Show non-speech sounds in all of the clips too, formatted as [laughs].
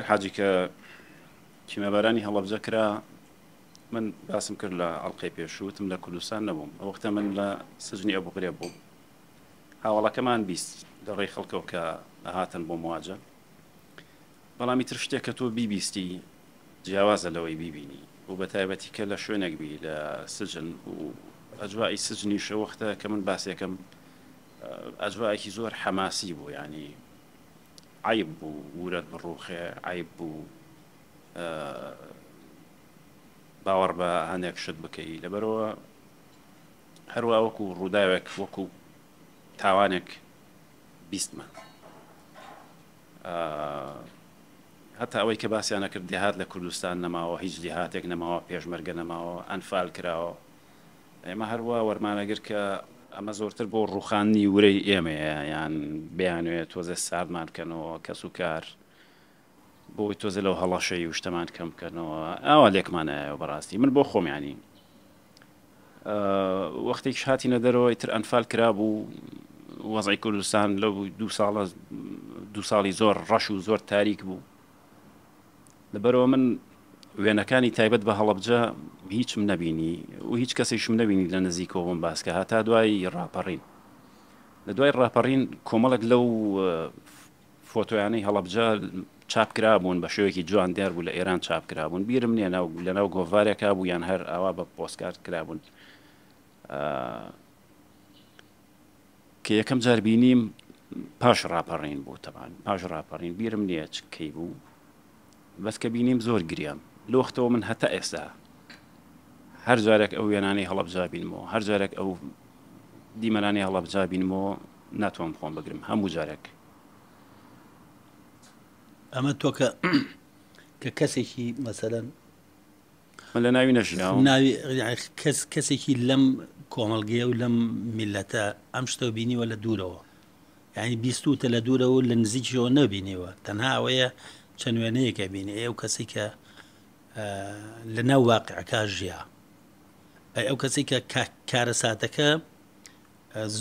کاک حاجی کە کیمەبارانی هەڵەبجە کرا من باسم کرد لە ئەڵلقی پێشوتم لە کوردستان نەبووم ئەوختە من لە سژنی ئەبووقرێ بوو هاوڵەکەمان بیست دەڕێی خەڵکەوە کە هاتن بۆ مواجە بەڵامی تر شتێک کە تۆ بیبیستی جیاوازە لەوەی بیبینی و بە تایبەتی کە لە شوێنێک بی لە سجن و ئەجوایی سجنی شەوەختە کە من باسێکم ئەجوایەکی زۆر حەماسی بوو ینی عیب بوو ورت بڕوخێ عیب بوو باوەڕ بە هەندێک شت بکەی لەبەرەوە هەروە وەکو ڕووداوێک وەکو تاوانێک بیستمە هەتا ئەوەی کە باسییانە کرد دێهات لە کوردستان نەماوە هیچ دیهاتێک نەماوە پێشمەرگە نەماوە ئەنفال کراوە ئێمە هەروە وەرمانەگر کە ئەمە زۆرتر بۆ ڕوخانی ورەی ئێمەیە یان بیانوێت تۆزە ساردمان بکەنەوە کەس و کار بۆی تۆزە لەو هەڵەشەی وشتەمان کەم بکەنەوە ئاوا لێکمانایە بەڕاستی من بۆ خۆمیانی وەختێک هاتیە دەرەوە تر ئەنفال کرا بوو وەزای کوردستان لەو دو ساڵە دو ساڵی زۆر ڕەش و زۆر تاریک بوو لەبەرەوە من وێنەکانی تایبەت بە هەڵبجە هیچم نبینی و هیچ کەسێکشم نبینی لە نزیکەوەم باسکە هاتا دوای ڕاپەڕین لە دوای ڕاپەڕین کۆمەڵک لەو فۆتۆیانەی هەڵبجە چاپکرا بوون بە شوەیەکی جوان دیار بوو لە ئێران چاپکرا بوون بیرم نیە ناو لە ناو گۆڤارێکا بوو یان هەر ئاوا بە پۆسکارت کرابوون کە یەکەم جار بینیم پاش ڕاپەڕین بوو تەوان پاش ڕاپەڕین بیرم نییە چکەی بوو بەس کە بینیم زۆر گریان لەوەختەوە من هەتا ئێستا هەر جارێک ئەو وێنانەی هەڵبجا بینمەوە هەر جارێک ئەو دیمەلانی هەڵبجا بینمەوە ناتوان خۆم بگرم هەموو جارێک ئەمە تۆ کە [coughs] کە کەسێکی مەسەەن من لە ناوی نەژناوی کەس کەسێکی لەم کۆمەلگەیە و لەم میلەتە ئەم شتە بینیوە لە دوورەوە یعنی بیستوتە لە دوورەوە لە نزیکیەوە نەبینیوە تەنها ئەوەیە چەند وێنەیەکە بینی ئێو کەسی کە لە ناو واقعەکە ژیا ئەو کەسی کە کارە ساتەکە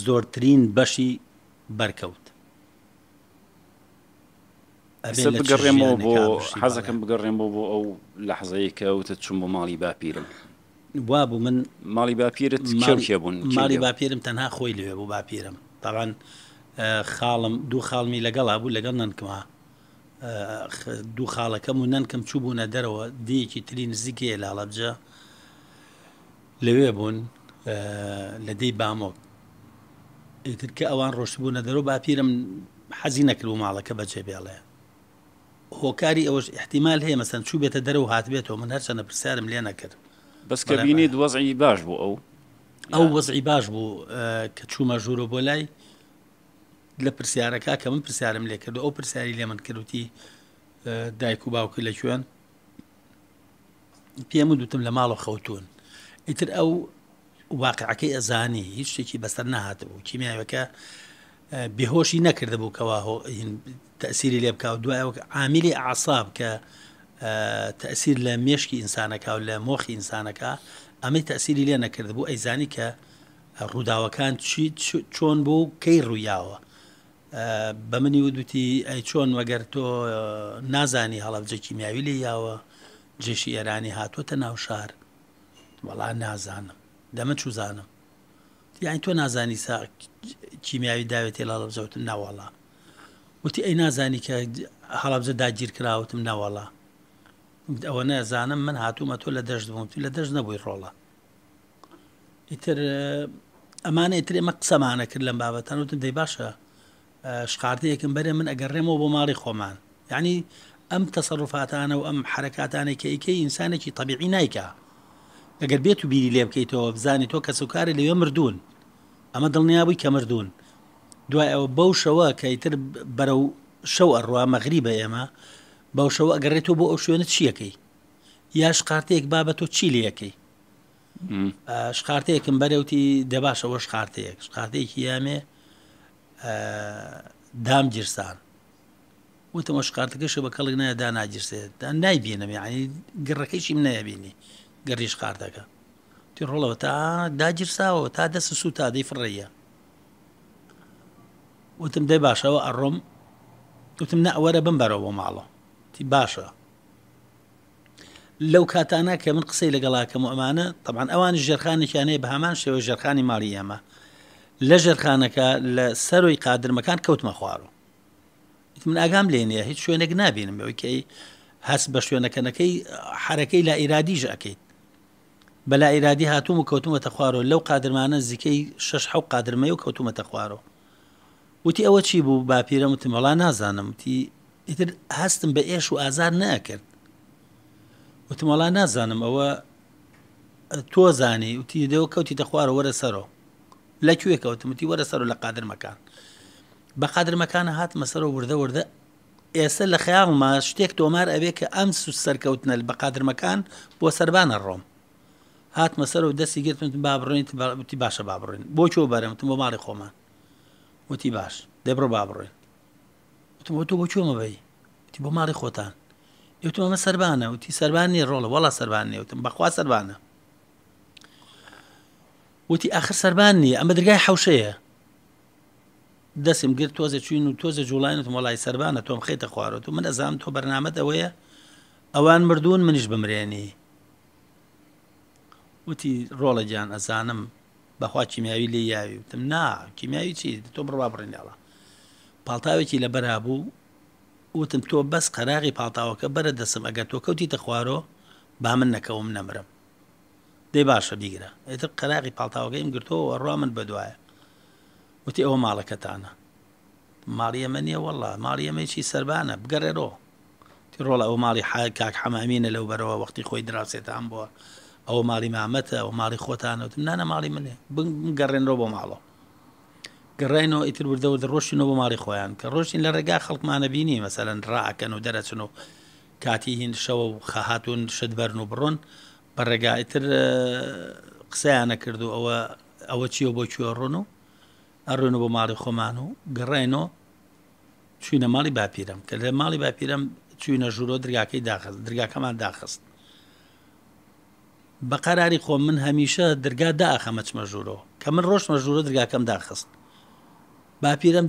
زۆرترین بەشی بەرکەوت بگەڕێمەوە بۆ حەزەکەم بگەڕێمەوە بۆ ئەو لە حەزەیە کەوتە چوم بۆ ماڵی باپیرم وا بوو من ماڵی باپیرت بوون ماڵی باپیرم تەنها خۆی لێ بۆ باپیرم تاوان خاڵم دوو خاڵمی لەگەڵا بوو لەگەڵ ننکما دوو خاڵەکەم و نەنکەم چوو بوونە دەرەوە دیەکی تری نزیکێ لاڵەبجە لەوێ بوون لە دەی بامۆک ئیتر کە ئەوان ڕۆشتبوونە دەرەوە باپیرم حەزی نەکردبوو ماڵەکە بەجێ بێڵێ هۆکاری ئەوەش احتیمال هەیە مەسەن چوو بێتە دەرەوە هاتبێتەوە من هەرچەنە پرسیارم لێ نەکرد بەسکە بینی وەزعی باش بوو ئەو ئەو وەزعی باش بوو کە چوومە ژوورۆ بۆ لای لە پرسیارەکە کە من پرسیارم لێ کردو ئەو پرسیاری لێ من کردوتی دایک و باوکە لە کوێن پێم دوتم لە ماڵە خەوتون ئیتر ئەو واقعەکەی ئەزانی هیچ شتێکی بەسەر نهاتبوو کیمیاوەکە بێهۆشی نەکرده بوو کەوا تەسیری لێ بکە و دوایەوە عامیلی عساب کە تەسیر لە مێشکی ئینسانەکە و لە مۆخی ئینسانەکە ئەمەی تەسیری لێ نەکرد بوو ئەیزانی کە ڕووداوەکان چۆن بوو کەی ڕوویاوە بە منی ودوتی ئەی چۆن وەگەر تۆ نازانی هەڵەبجەکی میاوی لێ یاوە جێشی ئێرانی هاتووەتە ناو شار وەڵا نازانم دەمە چوزانم یانی تۆ نازانی سا کیمیاوی داوێت تێ هەڵەبجەوتم ناوەڵا وتی ئەی نازانی کە هەڵەبجە داگیر کراوتم ناوەڵا ئەوە نەزانم من هاتوومە تۆ لە دەشت بوومتی لە دەشت نەبووی ڕۆڵە ئیتر ئەمانە ئیتر ئێمە قسەمانە کرد لەم بابەتان وتم دەی باشە شقارتەیەکم بەرە من ئەگەڕێمەوە بۆ ماڵی خۆمان یعنی ئەم تەسەڕفاتانە و ئەم حرکاتانە کەیکەی ئینسانێکی طبیعی نیکە ئەگەر بێت و بیری لێ بکەیتەوە بزانیت تۆ کەس وکاری لەوێ مردوون ئەمە دڵنیابووی کە مردوون دوای ئەوە بەو شەوە کەیتر بەرە و شەو ئەڕوا مەغری بە ئێمە بەو شەوە ئەگەڕێتەوە بۆ ئەو شوێنت چیەکەی یاش قارتەیەک بابەت تۆ چی لەکەی شقارتەیەکم بەرەوتی دەباشەوە شقارتەیەک شقارتەیەکی یامێ دام گیرسان وتەمەش قارتەکەش بە کەڵک نایە دا ناگیرسێت دا نایبیێنم یعنی گڕەکەیشی منایەبینی گەڕیش قارتەکە توی ڕۆڵەوە تا داگیرساوە تا دەست سو تا دەی فڕەیە وتم دەی باشەوە ئەڕۆم وتم نە ئەوەرە بمبەرەوە بۆ ماڵە تی باشە لەو کاتانە کە من قسەی لەگەڵاکەم و ئەمانە طبعاان ئەوان ژێرخانێکیانەیە بە هەمان شێوە ژێرخانی ماڵی ئێمە لە ژێرخانەکە لە سەرۆی قادرمەکان کەوتمە خوارۆ من ئاگام لێنە هیچ شوێنێک نابینم ئەوکەی هەست بە شوێنەکەنەکەی حرەکەی لا ئیرادیژ ئەەکەیت بەلا ئیرادی هاتووم و کەوتومەتە خوارۆ لەو قادرمانە زیکەی شش حو قادرمە و کەوتومەتە خوارۆ وتی ئەوە چی بوو باپیرە وتمەڵا نازانم تی ئیتر هەستم بە ئێش و ئازار نەکرد وتمەڵا نازانم ئەوە تۆ زانی وتی دەوە کەوتی دەخوارە وەرە سەرۆ لە کوێکەوتمتی وەرە سەر و لە قادر مەکان بە قادر مەکانە هات مەسەر و وردە وردە ئێستا لە خەیاڵما شتێک تۆمار ئەوێ کە ئەم سوس سەرکەوتنە بە قادرمەکان بۆ سەربانە ڕۆم هاتمە سەر و دەستی گرتم بابڕێنیت وتی باشە بابڕێن بۆ چۆ بەرمتم بۆ ماڵی خۆمان وتی باش دەبڕۆ بابڕێن وتم بۆ تۆ بۆ چۆمەبی وتی بۆ ماڵی خۆتان یوتمەمە سەربانە وتی سەربانی ڕۆڵە وڵا سەربانێ وتم بەخوا سەربانە وتی ئاخر سەربان نیە ئەمە دەرگای حوشەیە دەسم گر تۆزە چین و تۆزە جوڵایەت مەڵای سەربانە تۆم خێتە خوارەوە من ئەزام تۆ بەرنامەت ئەوەیە ئەوان مردوون منیش بمرێنی وتی ڕۆڵە گیان ئەزانم بەخوا کیمیاوی لێ یاوی وتم نا کیمیاوی چی تۆ بڕوا بڕینیاڵە پاڵتاوێکی لە بەرا بوو وتم تۆ بەس قەراغی پاڵتاوەکە بەرە دەسم ئەگەر تۆ کەوتی تە خوارۆ با من نەکەوم نەمرم دەی باشە بیگرە ئێتر قەراقی پاڵتاوەکەیم گرتەوە ڕوا من بەدوایە وتی ئەوە ماڵەکەتانە ماڵیەمە نیە وەڵا ماڵیەمەیکی سربانە بگەڕێرۆ ڕۆڵە ئەو ماڵی حای کاک حەمامینە لەو بەرەوە وەختی خۆی دراسێتان بووە ئەو ماڵی مامەتە ئەو ماڵی خۆتانەوتم نانە ماڵی منێ گەڕێنەوە بۆ ماڵەوە گەڕێنەوە ئیتر بردەوە دەڕۆشینەوە بۆ ماری خۆیان کە ڕۆشین لە ڕێگا خەڵکمانە بینی مەسەەن ڕاکەن و دەرەچن و کاتی هین شەوە و خەهاتون شت بەرن و بڕۆن بە ڕێگایتر قسەیانە کردو ئەوە ئەوە چیە بۆ کوێ ڕۆن و ئەڕێن بۆ ماڵی خۆمان و گەڕێنەوە چوینە ماڵی باپیرم کە لە ماڵی باپیرم چوینە ژورۆ درگاکەی داخست درگاکەمان داخست بە قەراری خۆم من هەمیشە درگا داخەمەچمە ژوورۆ کە من ڕۆژمە ژوورۆ درگاکەم داخست باپیرم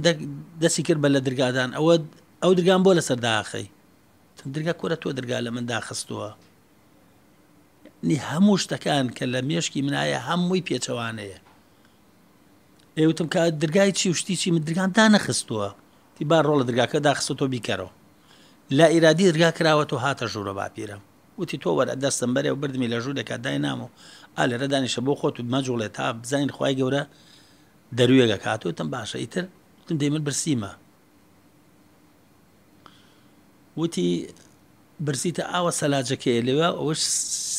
دەسی کرد بە لە درگادان ئەوە ئەو درگان بۆ لەسەر داخی درگا کۆرە تۆ درگا لە من داخستووە نی هەموو شتەکان کە لە مێشکی منایە هەمووی پێچەوانەیە ئێوتم کە درگای چی وشتی چی من درگاندا نەخستووە تی با ڕۆڵە درگاکەدا خستۆ بیکەرەوە لا ئیرادی درگا کراوەەوە هاتە ژوورە باپیرە وتی تۆ وەرە دەستم بەرێ و بردمی لە ژوو دەکات دای نام و ئا لەرە دانیشە بۆ خۆت مەجوڵێت تا بزانین خی گەورە دەرویەگە کاتوتم باشە ئیتر تم دەی من برسیمە وتی برسیتە ئاوە سەلاجەکەی لێوە ئەوەش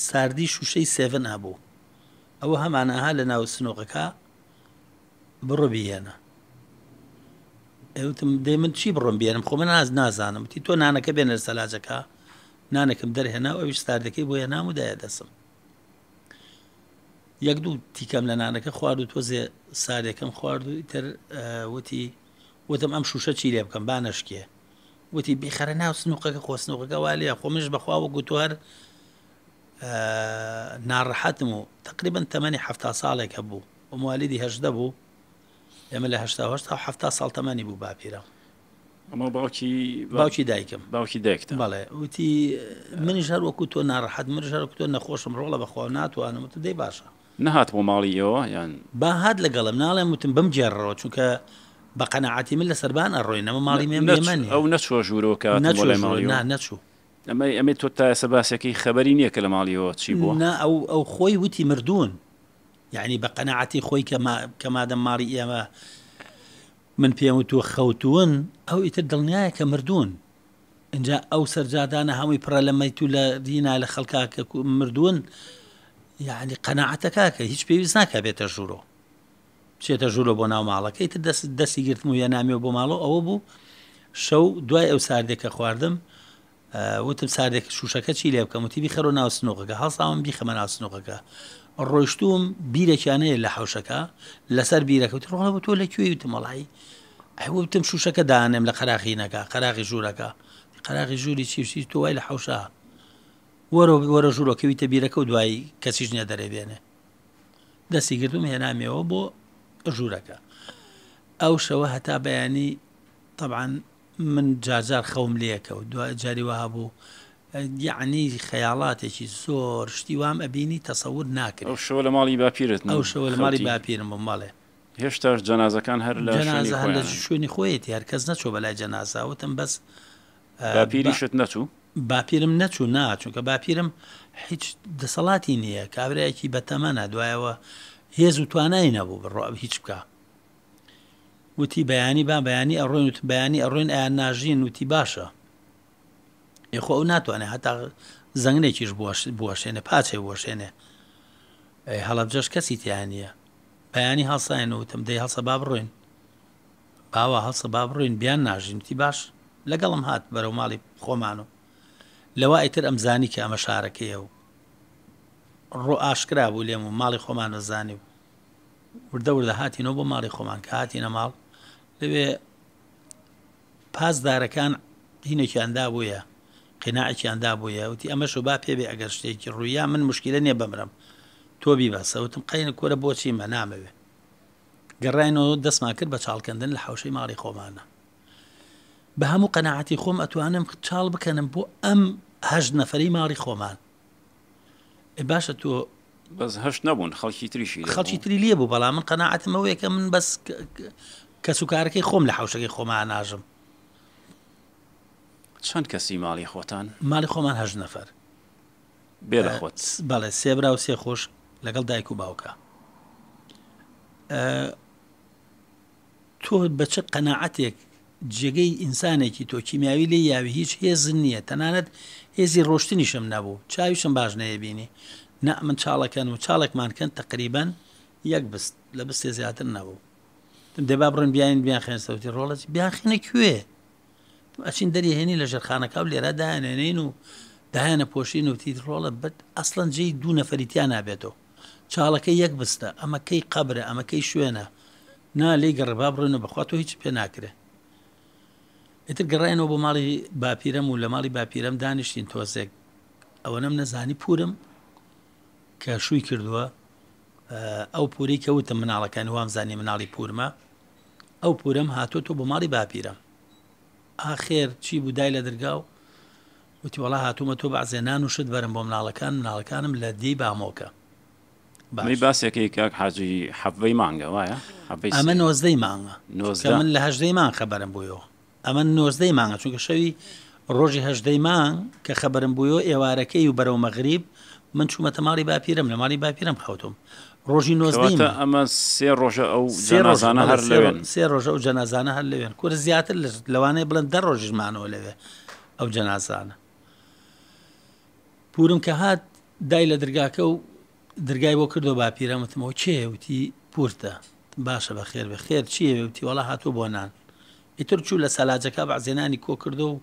ساردی شوشەی سێن هەبوو ئەوە هەمانەها لە ناو سنۆقەکە بڕبیێنە ئەوتم دێ من چی بڕۆم بێنم خۆ من ناز نازانم تی تۆ نانەکە بێنە سەلاجەکە نانەکەم دەرهێنا ئەوش ساردەکەی بۆیە نامودایە دەسم یەک دوو تیکەم لە نانەکە خوارد و تۆزێ سارێکم خوارد و تر وتی وتم ئەم شوشە چی لێ بکەم بانەشکێ وتی بیخەرە ناو سنوقەکە خۆسنوقەکە والێ خۆ منش بەخواوە گوتوار ناڕەحەتم و تقریبن تەمەنی هەفتا ساڵێک هەبوو و موالیدی هەشدە بوو ئێمە لە هەشتا هەفتا ساڵ تەمەنی بوو باپیرە ئەمە باوکی باوکی دایکم باوکی دایکت بەڵێ وتی منیش هەر وەکو تۆ ناڕەحەت من هەر تۆ نەخۆشم ڕۆڵە بەخوا ناتوانم وتم دەی باشە نەهات بۆ ماڵی ئەوە یان با هاات لەگەڵم ناڵێم وتم بم جێڕەوە چونکە بە قەنەعاتی من لە سەربان ئەڕۆینەوە ماڵی مێ ئەو نەچوە ژوورۆکە نەچوو ئەمە ئەمێ تۆ تا ئێسە باسەکەی خەبەری نییە کە لە ماڵیەوە چی بوو ئەو ئەو خۆی وتی مردوون یعنی بە قەنەعاتی خۆی کە مادەم ماڵی ئێمە من پێم تو خەوتون ئەو ئیتر دڵنیایە کە مردوون اینجا ئەو سەرجادانە هەمووی پڕە لە مەیتو لە دینا لە خەڵکاکە مردوون یعنی قەنەعاتەکە کە هیچ پێویست ناکە بێتە ژوورۆ بچێتە ژوورۆ بۆ ناو ماڵەکەی تر دەست دەستی گرتم و یە نامیەوە بۆ ماڵۆ ئەوە بوو شەو دوای ئەو ساردێکە خواردم وتم ساردێک شوشەکە چی لێ بکەم وتیبی خەرۆ ناوسنۆغەکە هەڵساوم بیخەمە ناسنۆغەکە ڕۆیشتوم بیرێکیانەیە لە حوشەکە لەسەر بیرەکەوت ڕۆڵە بۆ تۆ لەکوێ وتمەڵی ئەوتم شوشەکە دانێم لە قەراخینەکە قەراغی ژوورەکە قەراغی ژووری چیشی تۆ وای لە حوشە وەرە وەرە ژوورەکەویتە بیرەکە و دوایی کەسیش نیە دەرەبێنێ دەستی گردوم هێنامەوە بۆ ژوورەکە ئەو شەوە هەتا بەیانی طبعاً من جارجار خەوم لێەکە و دو جاری وها بوو یعنی خەیاڵاتێکی زۆر شتی وام ئەبینی تەسەور ناکرێت شەوە لە ماڵی باپیرت ئەو شەوە لە ماڵی باپیرم بۆ ماڵێ هێشتا جەنازەکان هەر لە شوێنی خۆیەتی هەرکەس نەچۆ بەلای جەنازاوتم بەس باپیریشت نەچوو باپیرم نەچوو ناچونکە باپیرم هیچ دەسەڵاتی نییە کابراایکی بەتەمەە دوایەوە هێز و توانایی نەبوو بڕۆ هیچ بکە وتی بەیانی با بەیانی ئەڕۆین وت بەیانی ئەڕۆین ئایان ناژین وتی باشە یخۆ ئەو ناتوانێت هەتا زەنگێکیش بوەشێنێ پاچێ بۆشێنێ هەڵبجەش کەسی تیانە بەیانی هەڵساەن وتم دەی هەڵسە با بڕۆین باوە هەڵسە با بڕۆین بیان ناژینتی باش لەگەڵم هات بەرەو ماڵی خۆمان و لەوە ئیتر ئەمزانی کە ئەمە شارەکەیە و ڕۆ ئاشکرا بوو لێم و ماڵی خۆمانە زانی و وردە وردە هاتینەوە بۆ ماڵی خۆمان کە هاتیە ماڵ لەوێ پاسدارەکان هینێکیاندا بووە قناعێکیاندا بووە وتی ئەمەش و با پێبێ ئەگەر شتێکی ڕوویا من مشکلە نیە بمرم تۆ بیباسەوتم قینە کۆرە بۆچی مە نامەوێ گەڕینەوە دەستما کرد بە چاڵکردن لە حوشەی ماڵی خۆمانە بە هەموو قەنەعاتی خۆم ئەتوانم چاڵ بکەنم بۆ ئەم هەشت نەفەری ماڵی خۆمان باشە تۆ بەس هەشت نەبوون خەڵکی تریشی خەڵکی تری لێ بوو بەڵام من قەنەعاتمەوەیکە من بەس کە سوکارەکەی خۆم لە حوشەکەی خۆمان ناژم چەند کەسی ماڵی خۆتان ماڵی خۆمان هەژ نەفەر بێخۆت بەڵێ سێبرا و سێ خۆش لەگەڵ دایک و باوکە تۆ بە چ قەنەعاتێک جێگەی ئینسانێکی تۆ کیمیاوی لێ یاوی هیچ هێز نییە تەنانەت هێزی ڕۆشتنیشم نەبوو چاویشم باش نەیە بینی نە من چاڵەکەن و چاڵێکمانکەن تقریبان یەک بست لە بستێ زیاتر نەبوو دەبا بڕن بیاین بیان خێن سەوتی ڕۆڵەتی بیاخینە کوێ ئەچین دەری هێنی لە ژەرخانەکە و لێرە داهێنێنین و داهێنە پۆشین وتی ڕۆڵە بەت ئەسڵەن جێی دوو نەفەریتیان نابێتەوە چاڵەکەی یەک بستە ئەمەکەی قبرە ئەمەکەی شوێنە نا لی گەڕبا بڕێنە بەخوات و هیچ پێ ناکرێ ئتر گەڕێنەوە بۆ ماڵی باپیرەم و لە ماڵی باپیرەم دانیشتین تۆزێک ئەوە نەم نەزانی پورم کە شووی کردووە ئەو پوری کەوتم مناڵەکان وام زانانی مناڵی پورمە ئەو پورەم هاتووە تۆ بۆ ماڵی باپیرە ئاخێر چی بوو دای لە دەرگاو وتی وڵا هاتوومە تۆ بەعزێنان و شت بەرم بۆ مناڵەکان مناڵەکانم لە دی بامۆکە بامی باسێکی کاک حاجی حەبەی مانگە وایە ئەمە نۆزدەی مانگە من لە هەژدەی مان خەبەرم بوویەوە ئەمە نۆزدەی مانگە چونکە شەوی ڕۆژی هەژدەی مانگ کە خەبەرم بوویەوە ئێوارەکەی و بەرەو مەغریب من چوومەتە ماڵی باپیرم لە ماڵی باپیرم خەوتم ڕۆژی نۆزدەین ئەمە سێ ڕۆژە ئەو ڕۆژانە هەر لەوێن سێ ڕۆژە ئەو جەنازانە هەر لەوێن کورە زیاتر لەوانەیە بڵند دە ڕۆژمانەوە لەوێ ئەو جەنازانە پورم کە هات دای لە دررگاکە و دررگای بۆ کردو باپیرەمەتمەوە چێوتی پورتە باشە بە خێر بە خێر چیەوتی وڵا هاتوو بۆ نان ئیتر چوو لە سەلاجەکە بەعزێنانی کۆ کردو و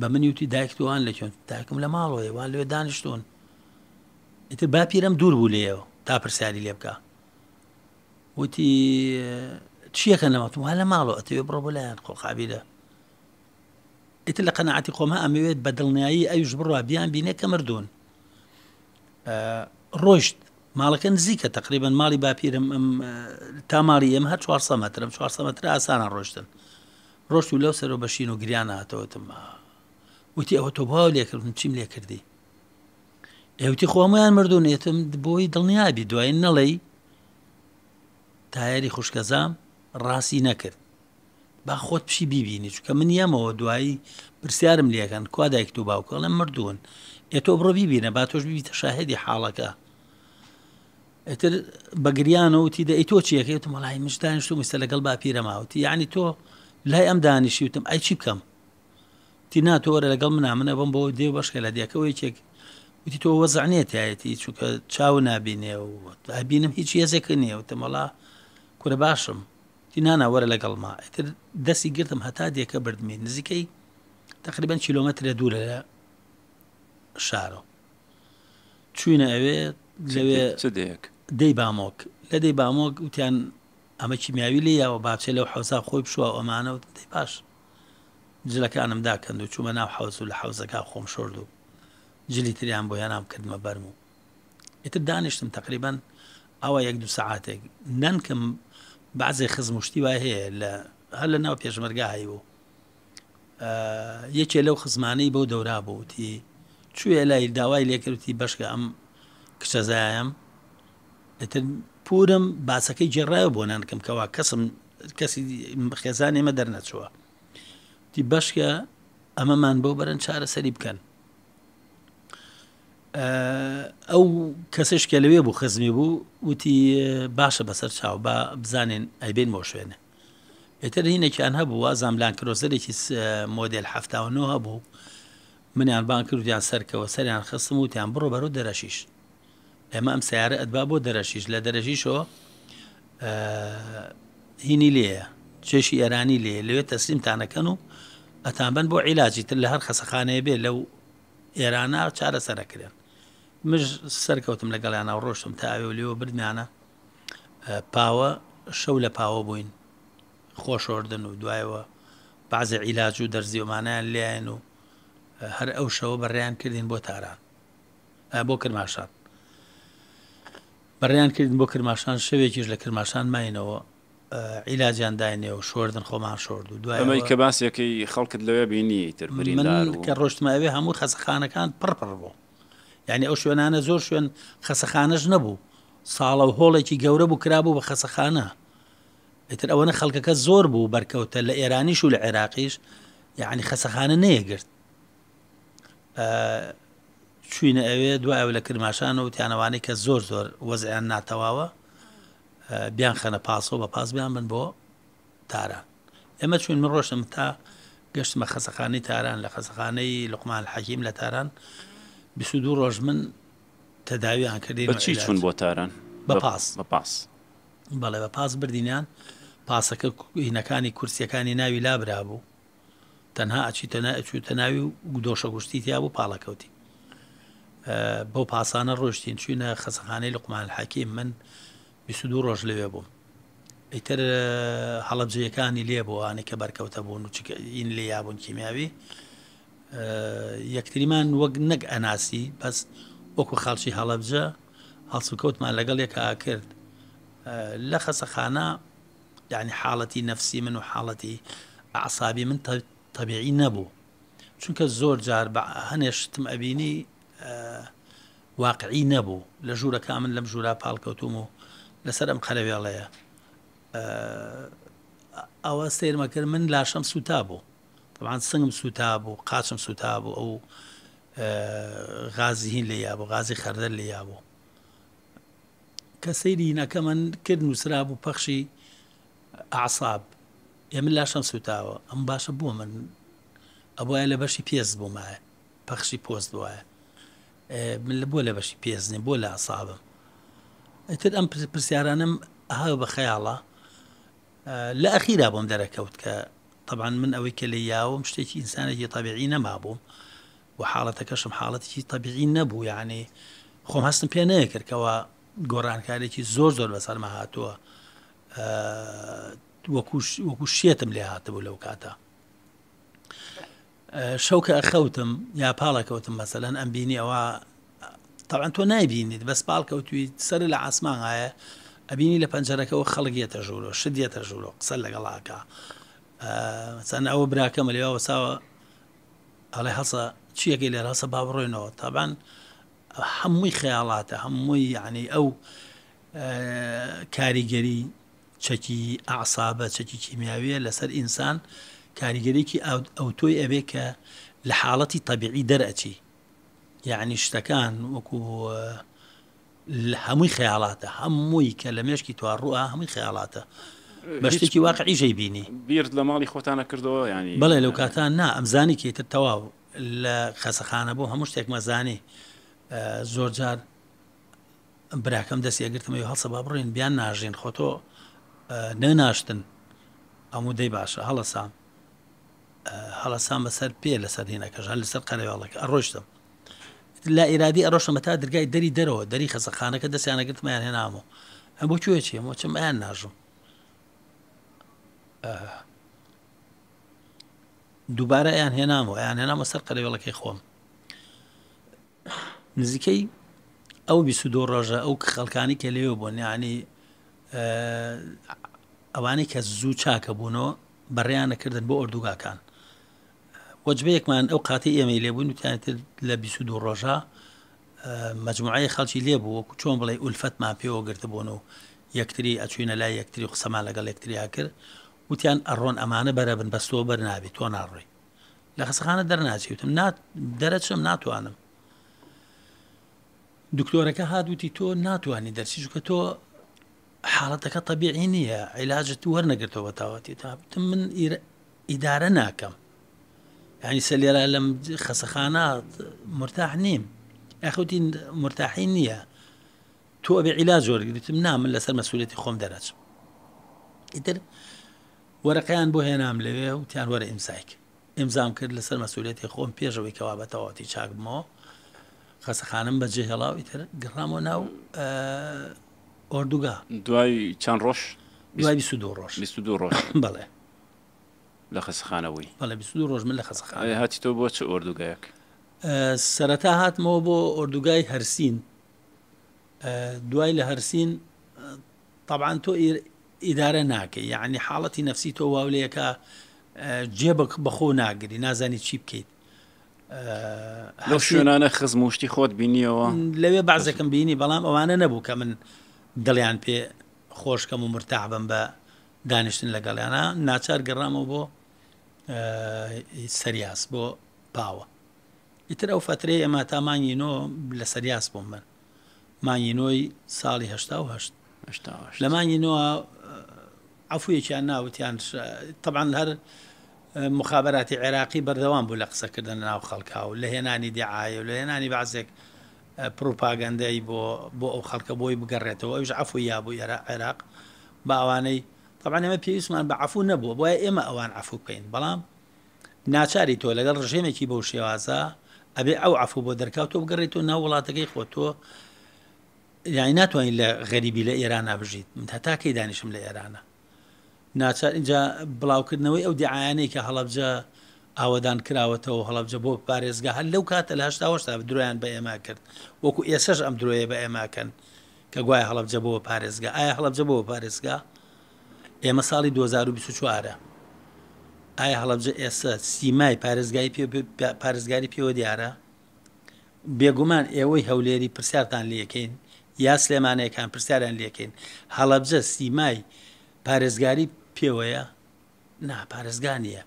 بە منیوتی دایکتوان لەکوێن تاکم لە ماڵەوەی وا لێ دانیشتۆن ئیتر باپیرەم دوور بوو لێەوە تا پرسیاری لێ بکە وتی چیەکە نەوەتم هە لە ماڵەوە ئەتەوێ بڕۆ بۆ لایەن خۆقابیرە ئیتر لە قەنەعاتی خۆمە ئەمەوێت بە دڵنیایی ئەوش بڕوا بیان بینێ کە مردوون ڕۆشت ماڵەکە نزیکە تقریبن ماڵی باپیرم تا ماڵی ئێمە هە 400 مترم 400 متر ئاسانە ڕۆشتن ڕۆشت و لەو سەرۆ بەشین و گریان هاتەوەتم وتی ئەوە تۆ بۆ لێکردن چیم لێ کردی ئەوتی خۆمەیان مردوونێتم بۆی دڵنیابی دوای نەڵێ تایری خوشکەزام ڕاستی نەکرد با خۆت پشی بیبینی چکە من یەمەوە دوایی پرسیارم لەکەن کوا دایک و باوکە لە مردوون ئێ تۆ بڕۆ بیبینە با تۆش بیتە شاهدی حاڵەکە ئەتر بەگریانەوتی دە ئەی تۆ چیەکەێت مەڵی مشتانیشت و مستە لەگەڵ با پیرەماوتی یعنی تۆ لای ئەم دانیشی وتم ئای چی بکەم تی ناتۆرە لەگەڵ منامنە بم بۆ دێ بەشکە لە دیەکەەوەی چێک وتی تۆ وەزانێت تایەتی چووکە چاو نابینێ و ئابینم هیچ یەزێکە نییە و تەمەڵا کورە باشم تی ناناوەرە لەگەڵما ئەتر دەستی گرتم هەتا دێکە بردمێ نزیکەی تقریبان کیلومترە دوورە لە شارەوە چوینە ئەوێ لەوێ دەی بامۆک لە دەی بامۆک وتیان ئەمە کیمیاوی لێ یاوە باچێ لەو حوزا خۆی پشوە ئەمانە و دەی باش جلەکانم داکەند و چوومە ناو حوز و لە حوزەکە خۆم شردوو جلی تریان بۆ یانام کردمە بەرم و ئیتر دانیشتم تقریبان ئەوە یەک دو سعاتێک نانکەم بعضی خزمشتی وای هەیە لە هەر لە ناو پێشمەرگاهی بوو یەکێ لەو خزمانەی بەو دەورا بووتی کوێ لای داوای لێکردی بەشکە ئەم کچەزایم ئتر پورم باسەکەی جێڕایە بۆ نانکەم کەوا کەسم کەسی خێزان ئێمە دەرنەچووە تی بەشکە ئەمەمان بۆ بەرەن چارە سەری بکەن ئەو کەسشکە لەوێ بوو خزمی بوو وتی باشە بەسەر چاو با بزانین ئەیبێن بۆ شوێنە بێتتر هینێکیان هەبوو زاملان کرۆسەرێکی مۆدل هەفتاهنۆ هەبوو منیان بان کردیان سەرکەوە سەریان خستم وتیان بڕۆ بەرەو دەرەشیش ئێمە ئەم سیارە ئەدبا بۆ دەرەشیش لە دەرەژیشەوە هینی لێە چێشی ئەرانی لێ لەوێت تەسلیمتانەکەن و ئەتان بن بۆ عیلاجی تر لە هەر خەسەخانەیە بێ لەو ئێرانە چارە سەرەکرێن مژ سەرکەوتم لەگەڵیانە ڕۆشتم تا ئاوێ لێەوە بردنانە پاوە شەو لە پاوە بووین خۆشۆردن و دوایەوە بعضە عیلاج و دەرزیۆمانیان لایەن و هەر ئەو شەوە بەڕیان کردین بۆ تاران بۆ کرماشان بەڕیان کردن بۆ کرماشان شەوێکیش لە کرماشان ماینەوە عیلاجیان داینێ و شوردن خۆمان شرد و دوای ئەمەی کە باسیەکەی خەڵکت لەوێ بینی تربرین کە ڕۆشتماوێ هەموو خەسەخانەکان پڕپڕ بوو یعنی ئەو شوێنانە زۆر شوێن خەسەخانەش نەبوو ساڵە و هۆڵێکی گەورە بوو کرابوو بە خەسەخانە ئتر ئەوەنە خەڵکەکە زۆر بوو بەرکەوتە لە ئێرانیش و لە عێراقیش یعنی خەسەخانە نەیەگرت چوینە ئەوێ دو ئەو لە کرماشان و تیانەوانی کە زۆر زۆر وەزیان ناتەواوە بیان خەنە پاسۆ بە پاس بیان بن بۆ تاران ئێمە چوین من ڕۆشتم تا گەشتمە خەسەخانەی تاران لە خەسەخانەی لقمان حەکیم لە تاران دو ڕۆژ من تەداویان کردی بەچی چوون بۆ تاران بە پاس بە پاس بەڵێ بە پاس بردینیان پاسەکە هینەکانی کورسیەکانی ناوی لابرا بوو تەنها ئەچیتەناچوتە ناوی و دۆشە گوشتی تیا بوو پاڵەکەوتی بۆ پاسانە ڕۆشتین چوینە خەسەخانەی لەقمان حەکیم من دو ڕۆژ لەوێ بووم ئیتر هەڵەبجەکانی لێ بووانێک کە بەرکەوتە بوون و چین لێ یابوون کیمیاوی یەکتریمان وەک نەک ئەناسی بەس وەکو خاڵشی هەڵەبجە هەڵسوکەوتمان لەگەڵ یەکە کرد لە خەسەخانە یعنی حاڵەتی نفسی من و حاڵەتی عسابی من تەبیعی نەبوو چونکە زۆر جار هەنێشتم ئەبینی واقعی نەبوو لە ژوورەکە من لەم ژوورا پاڵکەوتوم و لەسەر ئەم قەلەوێڵەیە ئەوە سێرمەکرد من لاشەم سوتا بوو تەعاان سنگم سوتا بوو قاچم سوتا بوو ئەو غازی هین لە یابوو غازی خەردەر لە یابوو کە سەیری نەکە من کرد نووسرا بوو پەخشی عساب ئێمە لاشم سوتاوە ئەم باشە بووە من ئەوە لە بەشی پێز بوومایە پەخشی پۆست وایە من لە بۆ لە بەشی پێزنێ بۆ لە ئاسابم تر ئەم پرسیارانم ئاها بە خەیاڵە لە ئەخیرا بۆم دەرەکەوت کە طبعاان من ئەوەی کە لە یاوم شتێکی ئینسانێکی تابیعی نەما بووم و حاڵەتەکەشم حاڵەتێکی تابیعی نەبوو یعنی خۆم هەستم پێ نەکردکەوە گۆڕانکارێکی زۆر زۆر بەسەرمە هاتووە وەکو شێتم لێ هاتبوو لەو کاتە شەوکە ئەخەوتم یا پاڵەکەوتم مەسەلەن ئەم بینی ئەوە طبعا تۆ نایبینیت بەس پاڵکەوتوی سەر لە عسمان هاە ئەبینی لە پەنجەرەکەەوە خەڵگیێتە ژوورۆ شدیێتە ژوورۆ قسە لەگەڵاکە. چەند ئەوە براکەمە لێەوە ساوە ئەڵێ هەسە چیەکەی لێ هەسە با بڕێنەوە تابان هەمووی خەیاڵاتە هەمووی یعنی ئەو کاریگەری چەکی ئاسابە چەکی کیمیاویە لەسەر ئینسان کاریگەرێکی ئەو تۆی ئەبێ کە لە حاڵەتی تەبیعی دەرەچی یعنی شتەکان وەکو هەمووی خەیاڵاتە هەمووی کە لە مێشکی توارڕوە هەمووی خەیاڵاتە بەشتێکی واقعیژەی بینی بیرد لە ماڵی خۆتانە کردەوە ینی بڵێ لەو کاتان نا ئەمزانی کێتە تەواو لە خەسەخانە بۆ هەموو شتێک مەزانێ زۆر جار براکەم دەستیگرتمە هەڵسە با بڕێن بیان ناژین خۆتۆ نەناشتن ئەموو دەی باشە هەڵەسام هەڵەسان بەسەر پێ لەسەر هینەکەژان لەسەر قەرەوەڵێک ئەڕۆشتم لا ئێرادی ئەڕۆشمە تا دەرگای دەری دەرەوە دەری خەسەخانەکە دەستیانەگرتمایان هێنامەوە ئەم بۆ کوێ چیە مۆچم ئایان ناژم دووبارە ئەیان هێنامەوە یان هێنامە سەر قەرەوێڵەکەی خۆم نزیکەی ئەو بیسودۆ ڕۆژە ئەو خەڵکانی کە لێوە بۆ نیانی ئەوانەی کە زوو چاکە بوونەوە بەڕیانەکردن بۆ ئۆردوگاکان وەجبەیەکمان ئەو قاتی ئێمە لێبوون وتیانتر لە بیسودو ڕۆژە مجموعی خەڵکی لێبوو وەکو چۆن بڵێ ئولفەتمان پێوە گرتبوون و یەکتری ئەچوینە لای یەکتری قسەمان لەگەڵ یەکتریا کرد وتیان ئەڕۆن ئەمانە بەرەبن بەستۆ بەرنابی تۆ ناڕۆی لە خسخانە دەرناچیوتم دەرەچم ناتوانم دکتۆرەکە هادوتی تۆ ناتوانانی دەرسیش حالتك تۆ حاڵەتەکە تەبیعی نییە عیلاجت وەرنەگرتەوە تاواتی تم من ئیدارە ناکەم ینی يعني سەلێرا لەم خەسەخانات مرتاح نیم ئەخوتی مرتاحی نییە تۆ بێ عیلا زۆرگرتم نام سر مەسوولەتی خۆم دەرەچم إدر وەرەقەیان بۆ هێنام لەوێ و تیان وەرە ئیمسایک ئمزام کرد لەسەر مەسوولێتی خۆم پێشەوەی کەوابەتەواتی چاک بمەوە خەسەخانم بەجێ هێڵاوی تر گڕامەوە ناو ئۆردوگا دوای چەند ڕۆژ دوای دو ڕۆژ دو ڕۆژ [laughs] بڵێ لە خەسخانەوەی بەڵێ دو ڕۆژ من لە خەسەخان هاتی تۆ بۆ چ ئۆردوگایەک سەرەتا هاتمەوە بۆ ئۆردوگای هەرسین دوای لە هەرسین طبعاان تۆ ئیدارە ناکەی یعنی حاڵەتی نفسی تۆ واولەیەەکە جێبک بەخۆ ناگری نازانی چی بکەیت لە شوێنانە خزم وشتی خۆت بینیەوە لەوێ بازەکەم بینی بەڵام ئەوانە نەبوو کە من دڵیان پێ خۆشکەم و مرتعبم بە دانیشتن لەگەڵیانە ناچار گەڕامەوە بۆ سریاس بۆ پاوە ئیتر ئەو فترێ ئەمە تا مانگینۆ لە سریاس بۆم من مانگینۆی ساڵی هشتا و هەشت لەمانگینەوە عفوویەکیان ناوتیان تەبان هەر مخابراتی عێراقی بەردەوام بوو لە قسەکردن ناو خەڵکا و لە هێنانی دیعاە و لە هێنانی بازێک پروپاگەندەی بۆ بۆ ئەو خەڵکە بۆی بگەڕێتەوە ئەوش عفو یا بوو عێراق باوانەی طبعاان ئێمە پێویستمان بە عفو نەبووە بۆیە ئێمە ئەوان عفو بکەین بەڵام ناچاری تۆ لەگەڵ ڕژێمێکی بەو شێوازە ئەبێ ئەو عفو بۆ دەرکاو تۆ بگەڕێت و ناو وڵاتەکەی خۆ تۆ یانی ناتوانین لە غەریبی لە ئێرانە بژیت هەتاکەی دانیشم لە ئێرانە ناچار اینجا بڵاوکردنەوەی ئەو دیعاانەی کە هەڵبجە ئاوادان کراوەتەوە هەڵبجە بۆ پارێزگا هەر لەو کاتە لە هشتا درۆیان بە ئێمە کرد وەکو ئێسش ئەم درۆیە بە ئێماکەن کە گوایە هەڵبجە بۆ پارێزگا ئایا هەڵبجە بۆ پارێزگا ئێمە ساڵی 2024وارە ئایا هەڵبجە ئێستا سیمای پارێزگای پارێزگاری پێوە دیارە بێگومان ئێوەی هەولێری پرسیارتان لەکەین یا سلێمانەکان پرسیاران لەکەین هەڵبجە سیمای پارێزگاری پێوەیە ناپارێزگانیە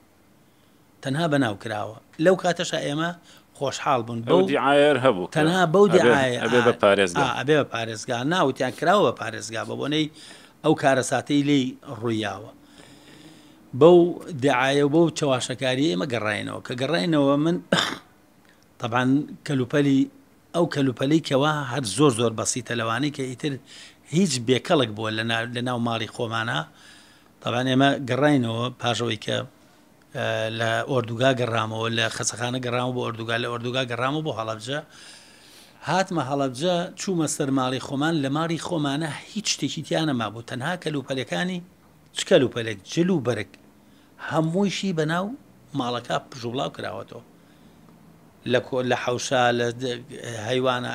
تەنها بەناو کراوە لەو کاتەشە ئێمە خۆشحاڵ بوون بەودیعایر هەبوو تەنها بەودیعاێ بە پارێزگا ئەبێ بە پارێزگا ناوتیان کراوە بە پارێزگا بە بۆنەی ئەو کارەساتی لی ڕوویاوە بەو دعاە و بەو چەواشەکاری ئێمە گەڕینەوە کە گەڕینەوە من طبعاان [coughs] کەلوپەلی ئەو کەلوپەلی کەوا هەر زۆر زۆر بەسیتە لەوانی کە ئیتر هیچ بێکەڵک بووە لە ناو ماڵی خۆمانە تاوان ئێمە گەڕینەوە پاژەوەی کە لە ئۆردوگا گەڕامەوە لە خەسەخانە گەڕام بۆ ئۆردوگا لە ئۆردوگا گەڕامە بۆ هەڵەبجە هاتمە هەڵەبجە چوومە سەر ماڵی خۆمان لە ماری خۆمانە هیچ شتێکی تیانە مابوو تەنها کەلوپەلەکانی چکەل و پەلێک جل و بەرگ هەموویشی بەناو ماڵەکە پژوڵاو کراوەتەوە لە کۆ لە حوشا لە هەیوانە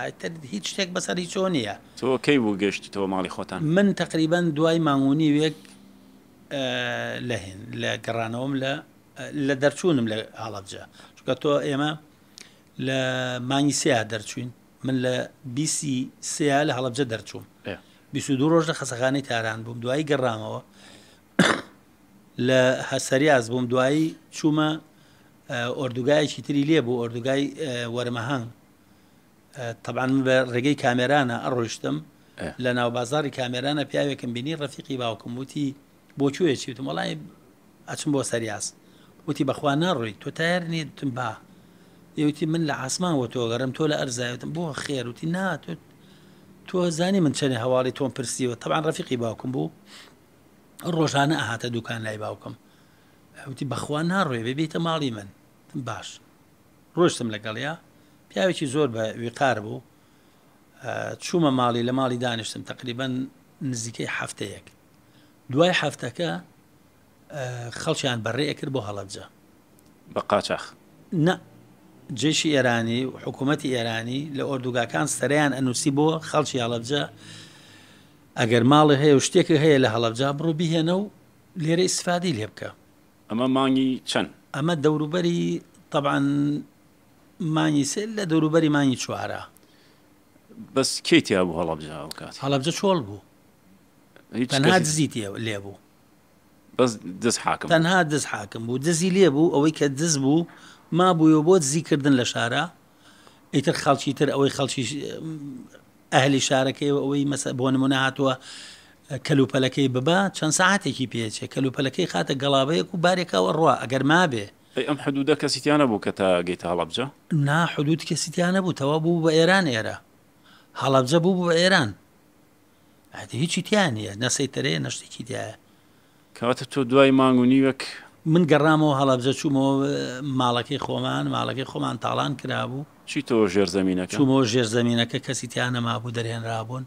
هیچ شتێک بەسەری چۆ نییە تۆ کەی بوو گەشتی تۆ ماڵی خۆتان من تقریبان دوای مانگونی وێک لە هێن لە گەڕانەوەم لە لە دەرچوونم لە حڵەتجا چکە تۆ ئێمە لە مانگی سیا دەرچوین من لە بیسی سیا لە هەڵەبجە دەرچووم دو ڕۆژ لە خەسەخانەی تاران بووم دوایی گەڕامەوە [coughs] لە هەسەریاز بووم دوایی چوومە ئۆردوگایەکی تری لێ بوو ئۆردوگای وەرمەهنگ تەبان بە ڕێگەی کامێرانە ئەڕۆشتم لە ناوبازاری کامێرانە پیاوێکم بینی ڕەفیقی باوکم وتی بۆچوێ چیتم وڵی ئەچم بۆ سەریاس وتی بەخوا ناڕووی تۆ تایر نێتم با یوتی من لە عسمان وە تۆ گەرم تۆ لە ئەرزایوتم بۆ خێر وتی ناتۆ تۆ زانی من چەنێ هەواڵی تۆم پرسیوە تەبان ڕفیقی باوکم بوو ڕۆژانە ئاهاتە دوکان لای باوکم وتی بەخوا ناڕوێ بێ بێتە ماڵی من باش ڕۆشتم لەگەڵیا پیاوێکی زۆر بە وقار بوو چوومە ماڵی لە ماڵی دانیشتم تقریبان نزیکەی هەفتەیەک دوای هەفتەکە خەڵکیان بەڕێ کرد بۆ هەڵەبجە بە قاچخ نە جێشی ئێرانی و حکوومەتتی ئێرانی لە ئۆردوگاکان سەریان ئەنووسی بۆ خەڵکی هەڵەبجە ئەگەر ماڵی هەیە و شتێکی هەیە لە هەڵەبجا بڕوو بهێنە و لێرە ئیسفادی لێ بکە ئەمە مانگی چەند ئەمە دەوروبەری طبعاان مانی سێ لە دەوروبەری مانی چوارە بەس کێتیا بوو هەڵەبجا کات هەڵەبجە چۆڵ بوو تەنها دزیتی ليبو بس دز حاكم تنهاد دز حاکم بوو دزی لێبوو ئەوەی کە دز بو ما بووە بۆ دزیکردن لە شارە يتر خەڵکی تر ئەوەی خەڵکی ئەهلی شارەکەیەوە ئەوەی مەس بۆ نمونە هاتووە کەلوپەلەکەی ببا چەند ساعتێکی پێچێ کەلوپەلەکەی خاتە گەڵابەیەک و بارێکەوە ڕوا ئەگەر ما به اي ام کەسییانە بوو کە كتا جيت هلبجا نا حدود کەسییانە بوو تەوا بوو بە ئێران ئێرە هەڵبجە بو بە ئەدە هیچی تیانە نەسەیتەرەیە نەشتێکی دیایە کەواتە تۆ دوای مانگونی وەک من گەڕامەوە هەڵەبجە چوومەوە ماڵەکەی خۆمان ماڵەکەی خۆمان تاڵان کرابوو چی تۆ ژێرزەمینەکە چوومەوە ژێرزەمینەکە کەسی تیانە مابوو دەرێنرابوون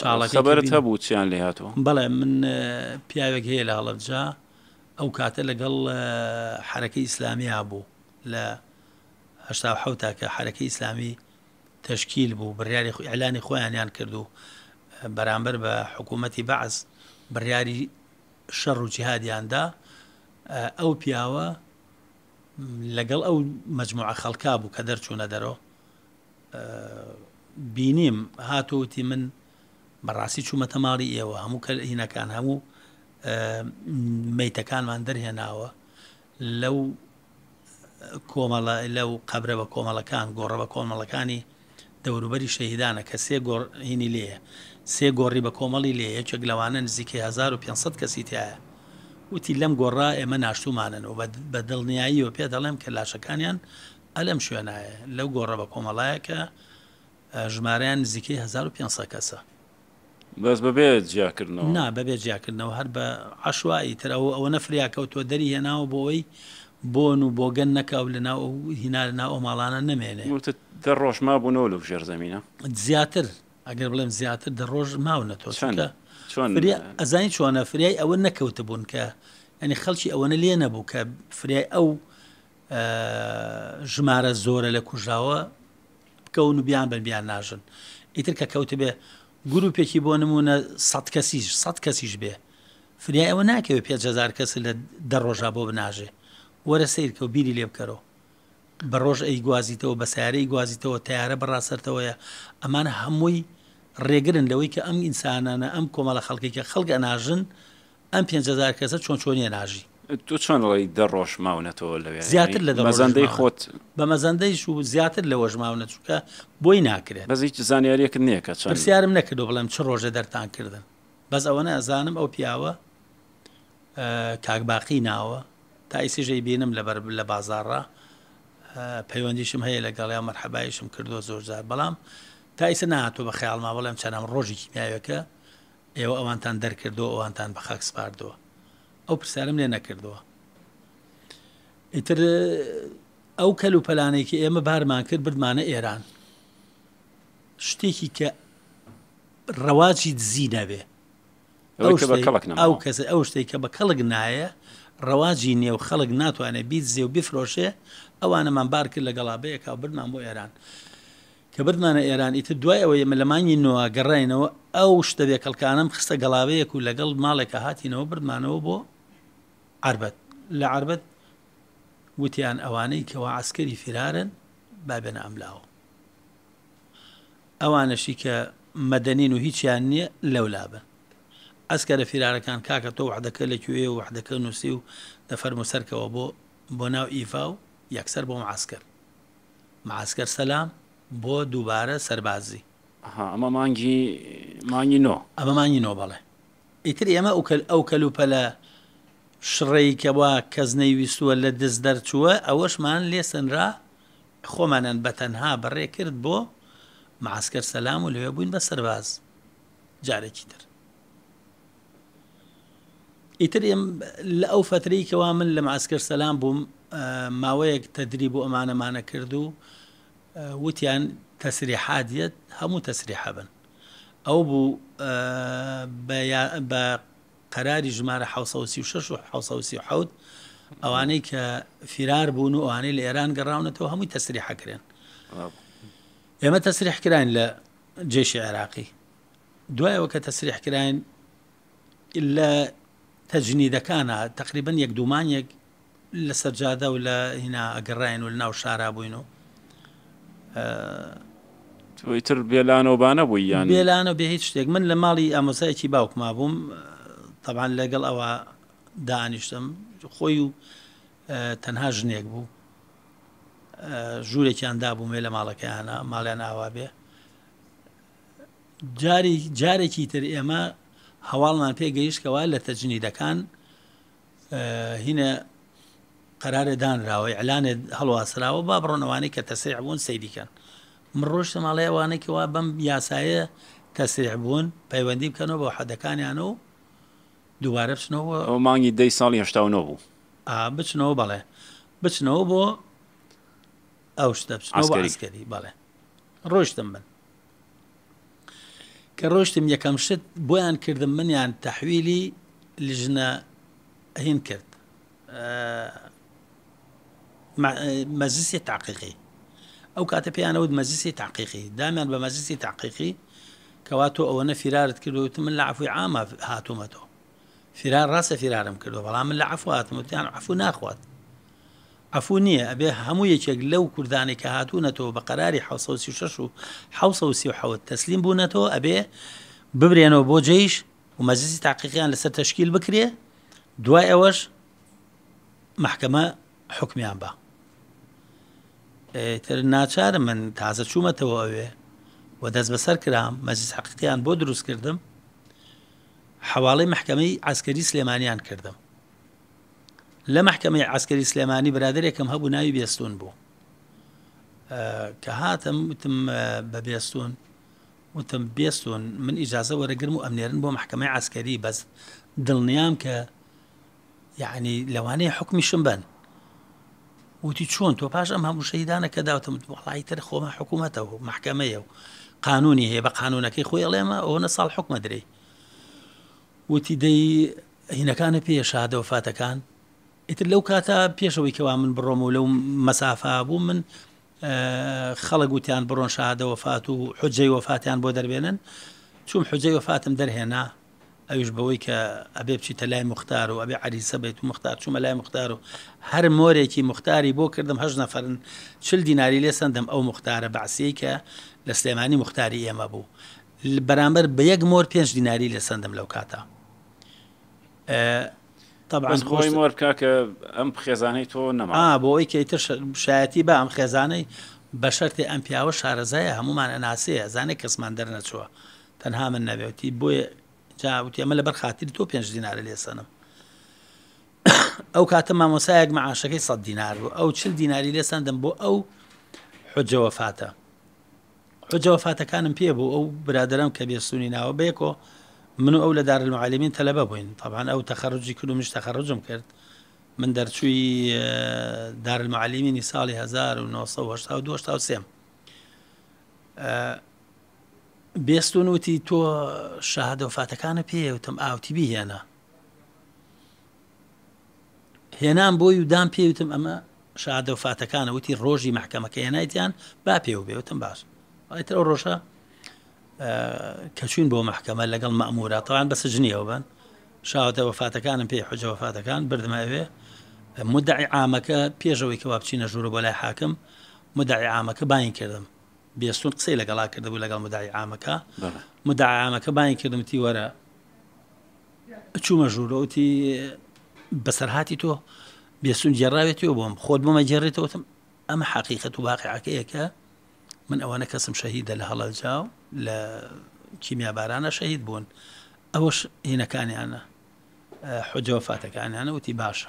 چاڵەکەبەرت هەبوو چیان لێ هاتەوە بەڵێ من پیاوێک هەیە لە هەڵەبجا ئەو کاتە لەگەڵ حرەکە ئیسلامیا بوو لە هەشتا حوتاکە حرەکە ئیسلامی تشکیل بوو بڕیاری ئەلانی خۆیانیان کردو بەرامبەر بە حکوومەتی بەعز بڕیاری شەڕ و جیهادیاندا ئەو پیاوە لەگەڵ ئەو مجموعە خەڵکا بوو کە دەرچوونە دەرەوە بینیم هاتووتی من بەڕاستی چوومەتە ماڵی ئێوە هەموو کە هینەکان هەموو مەیتەکانمان دەرهێناوە لەو کۆمەڵە لەو قەبرە بە کۆمەڵەکان گۆڕە بە کۆمەڵەکانی دەوروبەری شەهیدانە کە سێ گۆڕهینی لێە سێ گۆڕی بە کۆمەڵی لێ یەکێک لەوانە نزیکە 1500 کەسی تایە وتی لەم گۆڕا ئێمە ناشتومانن و بە دڵنیاییەوە پێ دەڵێم کە لاشەکانیان ئەلم شوێنایە لەو گۆڕە بە کۆمەڵایەکە ژمارەیان نزیکەی 1500 کەسە بەس بەبێ جیاکردنەوە نا بەبێ جیاکردنەوە هەر بە عشوایی تر ئەو ئەوە نەفریاکەوتوە دەری هێناوە بۆەوەی بۆن و بۆگەن نەکاو لە ناو هینا لە ناو ماڵانە نمێنێ دە ڕۆژما بوونەوە لە ژێر زمینە زیاتر ئەگەر بڵێم زیاتر دە ڕۆژ ماونەتەوە چۆنە ئەزانی چۆنە فریای ئەوە نەکەوتە بوون کە ئەنی خەڵکی ئەوەنە لێ نەبوو کە فریای ئەو ژمارە زۆرە لە کوژاوە بکەون و بیان بن بیان ناژن ئیتر کە کەوتە بێ گروپێکی بۆ نمونە سەد کەسیش سەد کەسیش بێ فریای ئەوە ناکەوێت 5هزار کەس لە دە ڕۆژا بۆ بناژێ وەرە سیرکە و بیری لێ بکەرەوە بە ڕۆژ ئەی گوازیتەوە بە سیارەی گوازیتەوە تیارە بەڕاستەرتەوەیە ئەمان هەمووی ڕێگرن لەوەی کە ئەم ئینسانانە ئەم کۆمەڵە خەڵکێکە خەڵگە ناژن ئەم 500زار کەسە چۆن چۆنیە ناژی تو چۆنڵی دە ڕۆژ ماونەتەوە لەوێ زیاتر لە مەزەندەی خۆت بە مەزەندەیش و زیاتر لە وەژ ماونە چووکە بۆی ناکرێت بەز هیچ زانیاریەکرد نییەکە پرسیارم نەکردو بڵێم چ ڕۆژە دەرتان کردن بەس ئەوە ئەزانم ئەو پیاوە کاکباقی ناوە تا ئیسیژەی بینم لە بەر لە بازارڕە پەیوەندیشم هەیە لەگەڵیان مەرحەبایشم کردو زۆرجار بەڵام تا ئیسە نهاتوە بە خەیاڵما بەڵێم چەندم ڕۆژی کیمیاوەکە ئێوە ئەوانتان دەرکردو ئەوانتان بە خەک سپاردووە ئەو پرسیارم لێ نەکردووە ئیتر ئەو کەل و پەلانێکی ئێمە بارمان کرد بردمانە ئێران شتێکی کە ڕەواجی دزی نەبێ ئەو کەس ئەو شتێک کە بە کەڵک نایە ڕەواجی نێو خەڵک ناتوانێت بیت زێو بیفرۆشێ ئەوانەمان بار کرد لە گەڵابەیەکا برمان بۆ ئێران کە بردمانە ئێران ئیتر دوای ئەوە مەلەمانی نوە گەڕێنەوە ئەو شتەبێ کەلکانم خستە گەڵاوەیەک و لەگەڵ ماڵێکە هاتینەوە بردمانەوە بۆ عربەت لە عربەت وتیان ئەوانەی کەەوە عسکەری فرارن بابێنە ئەملاوە ئەوانەشی کە مەدەنین و هیچیان نییە لەولابن ئەسکەرە فیرارەکان کاکە تۆ وحدەکە لەکوێ و وحدەکە نووسی و دەفەرمو سەرکەوە بۆ بۆ ناو ئیفا و یەکسەر بۆ معسکر معسکر سەسلام بۆ دووبارە سەربازی ئەمە مانگی مانگی نۆ ئەمە مانگی نۆ بەڵێ ئیتر ئێمە ئەو کەلوپە لە شڕێیکەوە کەس نەیویستووە لە دەست دەرچووە ئەوەشمان لێسنرا خۆمانەن بە تەنها بەڕێ کرد بۆ معسکر سەسلام و لێ بووین بە سەرباز جارێکی تر ئیتر لە ئەو فترەی کەوا من لە ماسکر سەسلام بووم ماوەیەک تەدریب و ئەمانەمانە کرد و وتیان تەسریحادیت هەموو تەسریح بن ئەو بوو بە قەراری ژمارە ح حوت ئەوانەی کە فرار بوون و ئەوانەی لە ئێران گەڕاونەتەوە هەمووی تەسریحەکرێن ئێمە تەسریحکراین لە جێشی عێراقی دوایەوە کە تەسریحکراین لە تەجنیدەکانە تقریبن یەک دومانێک لە سەرجادە و لە هینا ئەگەڕین و لە ناو شارا بووین و تر بێلانەوەبانە بووی یان بێلانە بێ هیچ شتێک من لە ماڵی ئامۆسایەکی باوکما بووم تەبان لەگەڵ ئەوە دانیشتم خۆی و تەنها ژنێک بوو ژوورێکیان دابوومێ لە ماڵەکەیانە ماڵیان ئاوا بێ جارێکی تر ئێمە هەواڵمان پێگەیشتەوە لە تەجنیدەکان هینە قرارە دانراوە ئەلانێت هەڵواسراوە با بڕۆنەوانی کە تەسریع بوون سەیریکەن مرۆژ ماڵێوانێکی وا بەم یاسایە تەسریع بوون پەیوەندی بکەنەوە بۆ حەدەکانیان و دووبارە بچنەوە ئەو مانگی دەی ساڵی هشتا بوو بچنەوە بەڵێ بچنەوە بۆ ئەو شتە بچنەوە بەڵێ ڕۆشتم بن كروشتم ڕۆشتم یەکەم شت بۆیان کردم منیان تەحویلی لژنە هین کرد مەزیسی تحقيقي أو كاتب پێیانەوت يعني ود تاقیقی تحقيقي دائما مەزیسی تحقيقي كواتو أو أنا فرار کردوت من لە عفوی هاتو ماتو فرار يعني راسه فرارم كلو بەڵام من لە عفو عفو ناخوات ئەفو نییە ئەبێ هەموو یەکێک لەو کوردانی کە هاتوونەتەوە بە قەراری 1936 و 1970 تەسلیم بوونەتەوە ئەبێ ببرێنەوە بۆ جێیش و مەزیسی تاقیقیان لەسەر تشکیل بکرێ دوای ئەوەش محکەمە حکمیان بە تر ناچارم من تازە چوومەتەوە ئەوێ و دەست بەسەر کرام مەزیز حقیقیان بۆ دروست کردم حواڵی محکەمەی ئاسکەری سلێمانیان کردم لە محکەمەی عسکەری سلێمانی برادێکم هەبوو ناوی بێستون بوو کە هاتم وتم بە بێستون وتم بێستون من ئیجاازە وەرەگرم و ئەمنێرن بۆ محکەمەی عسکەری بەس دڵنیام کە یعنی لەوانەیە حکمیشم بن وتی چۆن تۆ پاش ئەم هەموو شەیدانە کە داوتم وڵایتر خۆمە حکوومەتەوە محکەمەیە و قانونی هەیە بە قانونەکەی خۆی ئەڵێمە ئەوە ساڵ حکمە درێ وتی دەی هینەکانە پێشادە وفاتەکان ئیتر لەو کاتە پێشەوەی کەوا من بڕۆم و لەو مەسافا بوو من خەڵک گوتیان بڕۆن شادە وەفات و حجەی وەفاتیان بۆ دەربێنن چوم حجەی وەفاتم دەرهێنا ئەوش بەوەی کە ئەبێ بچیتە لای مختار و ئەبێ عریسە بێت و مختار چوومە لای مختار و هەر مۆرێکی مختاری بۆ کردم هەش نەفرن چل دیناری لێ سندم ئەو مختارە بەعسی کە لە سلێمانی مختاری ئێمە بوو بەرامبەر بە یەک مۆر پێنج دیناری لە سندم لەو کاتە خۆی مۆرکا کە ئەم خێزانەی تۆ نەما بۆ ئەوی کەیتر شایەتی بە ئەم خێزانەی بە شەرتی ئەم پیاوە شارەزایە هەمومان ئەناسەیە زانێک کەسمان دەرنەچووە تەنها من نەبێتی بۆیە جاوتی ئەمە لەبەر خاتری تۆ پێنج دیینارە لێسەنم [coughs] ئەو کاتە مامۆسایەک مەعاشەکەی سە دیینار بوو ئەو چل دیناری لێسەندم بۆ ئەو حجەوەفاتە حجەوەفاتەکانم پێ بوو ئەو برادرم کە بێسوونی ناوە بێکۆ من و ئەو لە دارمعالمین تەلەبە بووین طبعاان ئەو تەخەرجی کرد و مش تەخەرجم کرد من دەرچووی دارمعالمینی ساڵی 1992 بێستون وتی تۆ شەهدەفاتەکانە پێوتم ئاوتیبی هێنا هێنان بۆی ودان پێوتم ئەمە شادەفاتەکانە وتی ڕۆژی محکەمەکە هێنایتیان با پێ و بێوتم باش ئەتر ئەو ڕۆژە کەچوین بۆ محکەمە لەگەڵ مەموراتەوان بەسە جنیەوە بن شاوتە وەفاتەکانم پێی حجە وەفاتەکان بردمەوێ مدعی عامەکە پێشەوەی کەوا بچینە ژوور بۆ لای حاکم مدعی عامەکە باین کردم بێستون قسەی لەگەڵا کردبوو لەگەڵ مدعی عامەکە مدعی عامەکە باین کردمتی وەرە چوومە ژوورەوتی بەسەرهاتی تۆ بێسون جێڕاوێتی بۆم خۆت بمە جێڕێتەوەتم ئەمە حقیقەت و باقیعکەیەکە من ئەوانە کەسم شەهیدە لە هەڵەجااو لە کیمیابارانە شەهید بوون ئەوەش هینەکانیانە حجۆفاتەکانیانە وتی باشە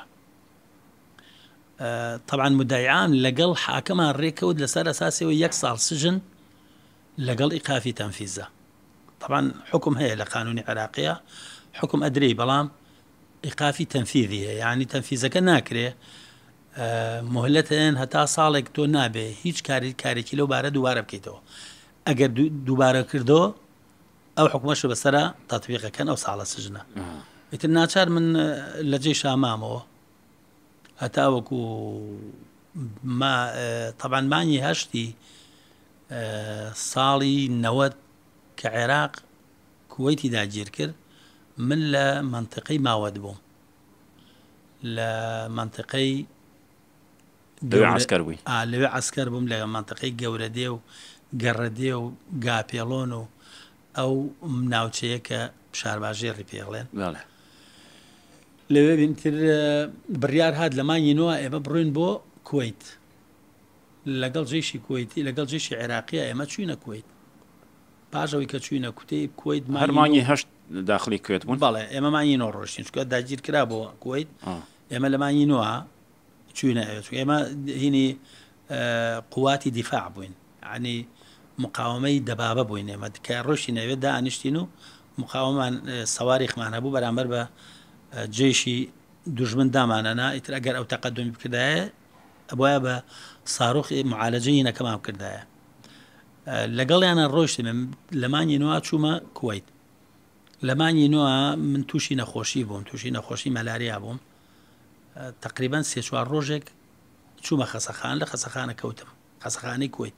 طبعا مدایان لەگەڵ حاکەمان ڕێکەوت لەسەر ئەساسیەوە یەک ساڵ سژن لەگەڵ ئیقافی تەنفیزە طبعا حکم هەیە لە قانونی عراقیە حکم ئەدرەی بەڵام ئیقافی تەنفیری هەیە ینی تەنفیزەکە ناکرێ مهلەتێن هەتا ساڵێک تۆ نابێ هیچ کاری کارێکی لەو بارە دووارە بکەیتەوە ئەگەر دووبارە کردەوە ئەو حکومەشە بەسرە تاتویقەکەن ئەو ساڵە سژنە ئیتر ناچار من لە جێ شامامەوە هەتاوەکو تەبانمانی هەشتی ساڵی نەوەت کە عێراق کوەیتی داگیر کرد من لە منطقی ماوەت بووم لە منطقەی عسکەر بووی لەوێ ئەسکەر بووم لە منتەقەی گەورە دێ و گەڕە دێ و گاپێڵۆن و ئەو ناوچەیە کە شارباژێڕی پێڵێن لەوێ بینتر بڕیار هاات لەمانی نوە ئێمە بڕوین بۆ کویت لەگەڵ جێشی کویتی لەگەڵ جێشی عێراقیە ئێمە چوینە کویت پاژەوەی کە چوینە کوتی کویت هەرمانی هەشت داخلی کوێت بوون بەڵێ ئێمەمانی نۆڕۆشتین چکە داگیر کرا بۆ کویت ئێمە لەمانی نوە چوینە ئەوێت ئێمە هینی قواتی دیفاع بووین عنی مقاومەی دەبابە بووین ئێمە کە ڕۆشی نەوێت دانیشتین و مقاومان سەواریخمان هەبوو بەرامبەر بە جێشی دوژمن دامانەنا ئیتر ئەگەر ئەو تەقدمی بکردایە ئەبە بە ساڕۆخی معالەجەی نەکەمان کردایە لەگەڵیانە ڕۆشتی من لەمانی نووا چوومە کویت لەمانی نوە من تووشی نەخۆشی بووم تووشی نەخۆشی مەلاریا بووم تقریبان سێ چوار ڕۆژێک چوومە خەسەخان لە خەسەخانە کەوتم خەسەخانەی کویت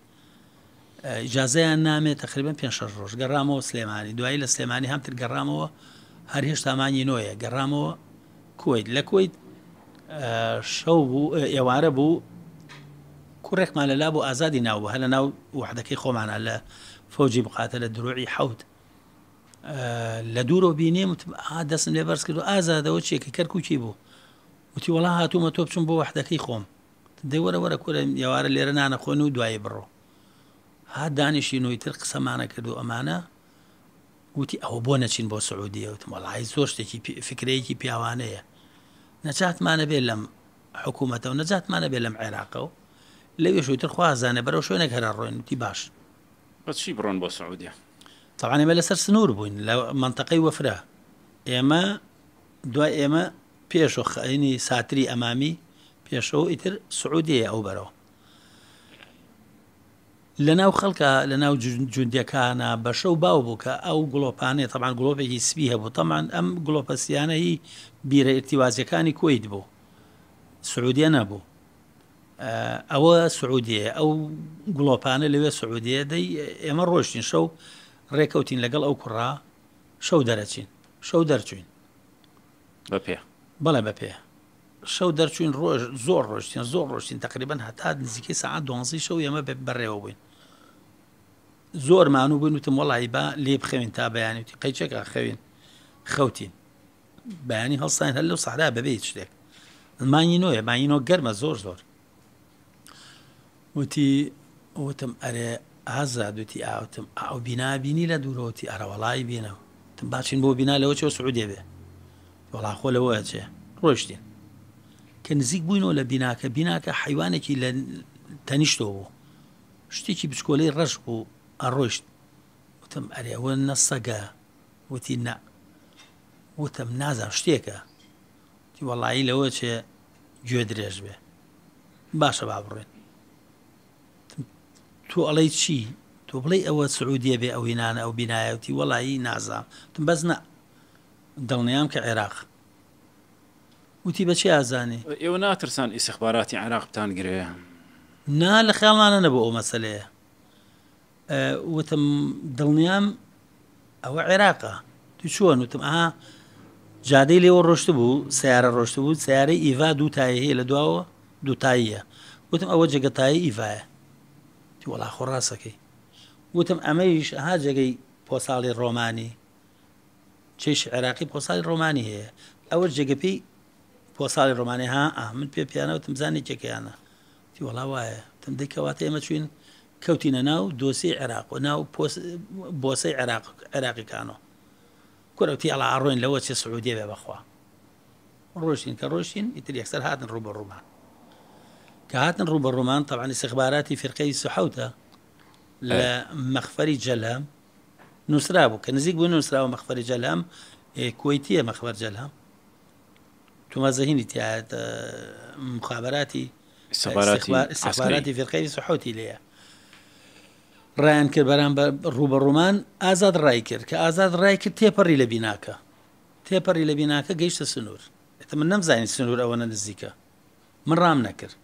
ئجاازەیان نامێت تقریبان پێ شەش ڕۆژ گەڕامەوە سلێمانی دوایی لە سلێمانی هەمتر گەڕامەوە هەر هێشتامانی نۆیە گەڕامەوە کویت لە کویت شەو بوو ئێوارە بوو کوڕێکمان لەلا بۆ ئازادی ناوبوو هە لە ناو وحدەکەی خۆمانە لە فۆجی بقاتە لە دروعی حوت لە دوورۆ بینێ وتم ئا دەستم لێ بەرز کرد و ئازادەوە چێکی کەرکوکی بوو وتی وڵا هاتوومە تۆ بچم بۆ وحدەکەی خۆم دەی وەرە وەرە کورە یاوارە لێرە نانەخۆن و دوایە بڕۆ ها دانیشی نویتر قسەمانە کردو ئەمانە وتی ئەوە بۆ نەچین بۆ سعودیە وتم وڵی زۆر شتێکی فکرەیەکی پیاوانەیە نەچاتمانە بێ لەم حکوومەتە و نەجاتمانە بێ لەم عێراقە و لەوێش وتر خوازانە بەرەو شوێنێک هەرا ڕۆین وتی باش بەچی بڕۆن بۆ سعودیە تاوانێمە لەسەر سنوور بووین لە منتەقەی وەفرە ئێمە دوای ئێمە پێش و خینی ساتری ئەمامی پێشەوە ئیتر سعودەیە ئەو بەرەوە لە ناو خەڵکە لە ناو جوندەکانە بەشە و باو بوو کە ئەو گڵۆپانێ تەمان گلۆپێکی سبی هەبوو تەمان ئەم گلۆپەسیانەی بیرە ئرتیوازەکانی کۆیت بوو سعودیە نەبوو ئەوە سعودیە ئەو گلۆپانە لەوێ سعودیە دەی ئێمە ڕۆشتین شەو ڕێکەوتین لەگەڵ ئەو کوڕا شەو دەرەچین شەو دەرچین بە پێ بەڵێ بەپێ شەو دەرچوین ڕۆژ زۆر ڕۆشتین زۆر ڕۆشتین تقریبان هەتا نزیکەی سعات دوانزی شەو ئێمە بەڕێوە بووین زۆر مانوو بوون وتم وڵی با لێ بخەوین تا بەیانیتی قەیچێکە خەوین خەوتین بەیانی هەڵستان هەر لەو سەحرا بەبێت شتێک مانی نوۆە ماینۆ گەرمە زۆر زۆر وتی وتم ئەرێ ئازا دوتی ئاوتم ئاو بینابینی لە دوورەوەتی ئەرەوەڵی بینەوە تم باچین بۆ بینا لەوە چۆ سعودێ بێ وەڵا خۆ لەوە ئەچێ ڕۆشتین کە نزیک بووینەوە لە بیناکە بیناکە حیوانێکی لە تەنیشتەوە بوو شتێکی بچکۆلەی ڕەش بوو ئەڕۆشت وتم ئەرێەوە نەسەگە وتی نا وتم نازان شتێکە تی وەڵایی لەوە چێ گوێ درێژ بێ باشە با بڕێن تۆ ئەڵی چی تۆ بڵێ ئەوە سعودیە بێ ئەو هینانە ئەو بینایەتی وەڵایی نازام تم بەزنە دڵنیام کە عێراق وتی بەچی ئازانێ ئێوە ناترسان ئیسخباراتی عراقتان گرەیە نا لە خیاڵمانە نەبوو ئەو مەسلەیە وتم دڵنیام ئەوە عێراقا تو چۆن وتم ئا جادەی لێوە ڕۆشت بوو سیارە ڕۆشت بوو سیارەی ئیڤا دوو تایە هەیە لە دواوە دووتاییە وتم ئەوە جگەتایی ئیڤایە تی وەڵا خۆڕاستەکەی وتم ئەمەیش ها جگەی پۆساڵی ڕۆمانی چش عراقی پوسال ڕۆمانی اول ئەوە جێگەپی پوسال رومانی ها ئا من پیانه و تمزانی چێکیانە تی وڵا وای تم دەیکەواتە ما چوین کەوتینە ناو دوسی عراق و ناو عراق عێراق عێراقیکانەوە کوەوتی ئەڵا ڕۆین لەوە چێ سعودی بێ بەخوا ڕۆشین کە ڕۆشین ئیتر یەکسەر هاتن روبر رومان. ڕوومان روبر هاتن ڕوو بە ڕوومان تەوانی سەخباراتی فرقەی سوحوتە لە مەخفەری نووسرا بو کە نزیک بوو جلهم مەخفەری جەلام جلهم تو جەلام تومەزەهینی تیا مخابراتی سەخباراتی فرقەی سحوتی لەیە ڕایان کرد بەرامبەر ڕوبەڕوومان ئازاد ڕای کرد کە ئازاد ڕای کرد تێپەڕی لە بیناکە تێپەڕی لە بیناکە گەیشتە سنوور ئێتە من نەمزانی سنوور ئەوە نزیکە من رام نەکرد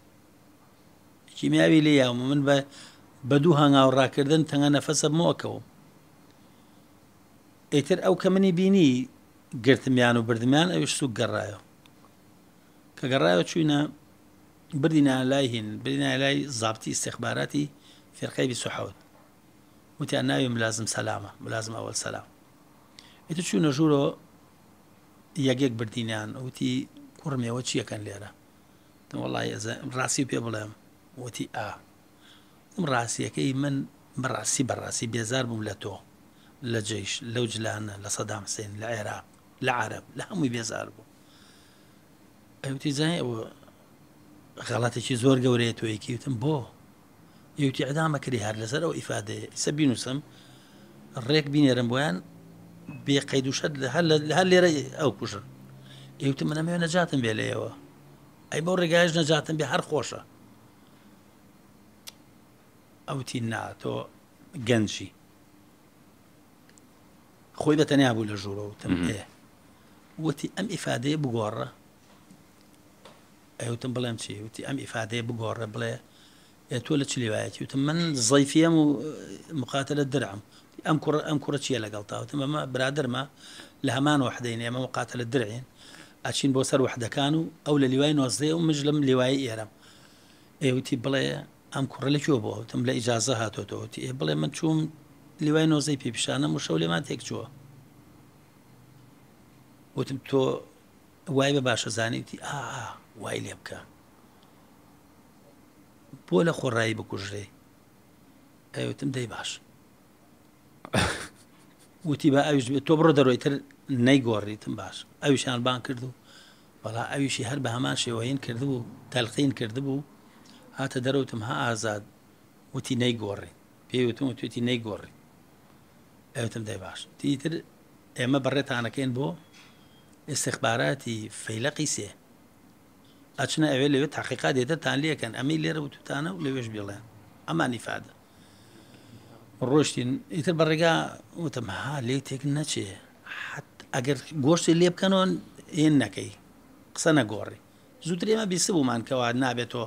کیمیاوی لێ یاوم من بە بە دوو هەنگاو ڕاکردن تەنگە نەفەسە ئیتر ئەو کە منی بینی گرتمیان و بردمیان ئەوش سوک گەڕایە کە گەڕایە چوینە بردینە لای هین برینە لای زابتی استخباراتی فرقەی بیسوحەوت وتیان ناوی ملازم سەلامە ملازم ئەوەل سەلام ئیتر چوونە ژوورۆ یەکێک بردینیان وتی کوڕمەوە چیەکەن لێرە وڵی ڕاستی پێ بڵێم وتی ئا آه. ڕاستیەکەی من بەڕاستی بەڕاستی بێزار بووم لە تۆ لجيش لوجلان لصدام حسين لعراق لعرب لهم بيزاربو ايوتي زاي او غلطي شي زور قوريت ويكي وتم بو ايوتي اعدامك لي هار لزر او افاده سبي نسم الريك بيني رمبوان بي قيدو شد هل هل لي ري او كوشا ايوتي من امي نجاتن بي لي او اي بو رجاج نجاتن بي هر خوشا اوتي ناتو جنشي خوي بتنيا بول بوو لە ايه وتي ام افاده ئیفادەیە بگۆڕە ئەوتم بڵێم چی وتي ام افاده بگۆڕە بلا تۆ لە چ لێوایەتی وتم من زەیفیم و مقاتە لە درعم ئەم کوڕ ئەم کوڕە چیە لەگەڵ تاوتم ئەمە برادرمە لە هەمان وحدەین ئێمە مقاتە لە درعین ئاچین بۆ سەر وحدەکان و ئەو لە لیوای نۆزدە و مژ لەم لێوای ئێرم ئێوتی بڵێ ئەم کوڕە لەکوێ وتم لە ئیجازە هاتۆتەوەتی ئێ بڵێ من چوم لێوای نۆزەی پێپیشانە و شەو لێمان تێک چووە وتم تۆ وای بە باشە زانیتی ئا وای لێ بکە بۆ لە خۆڕایی بکوژرێ ئەوتم دەی باش [laughs] وتی بە ئەوش بێت تۆ بڕۆ دەڕۆی تر نەیگۆڕیتم باش ئەویشیان بان کردو بەڵا ئەویشی هەر بە هەمان شێوەین کردبوو تەلقین کردبوو هاتە دەرەوتم ها ئازاد وتی نەیگۆڕی پێوتم و توێتی نەیگۆڕی ئەوتر دەی باش تیتر ئێمە بەڕێتانەکەین بۆ استخباراتی فەیلقی سێ ئەچنە ئەوێ لەوێت تحقیقا دێتەتان لەکەن ئەمەی لێرە وتتانە و لەوێش بڵێن ئەمانی فادە ڕۆشتین ئیتر بەڕێگا وتم ها لێ تێک نەچێ حت ئەگەر گۆشتی لێ بکەنەوە ئێن نەکەی قسە نەگۆڕی زووتر ئێمە بیست بوومان کەوا نابێتەوە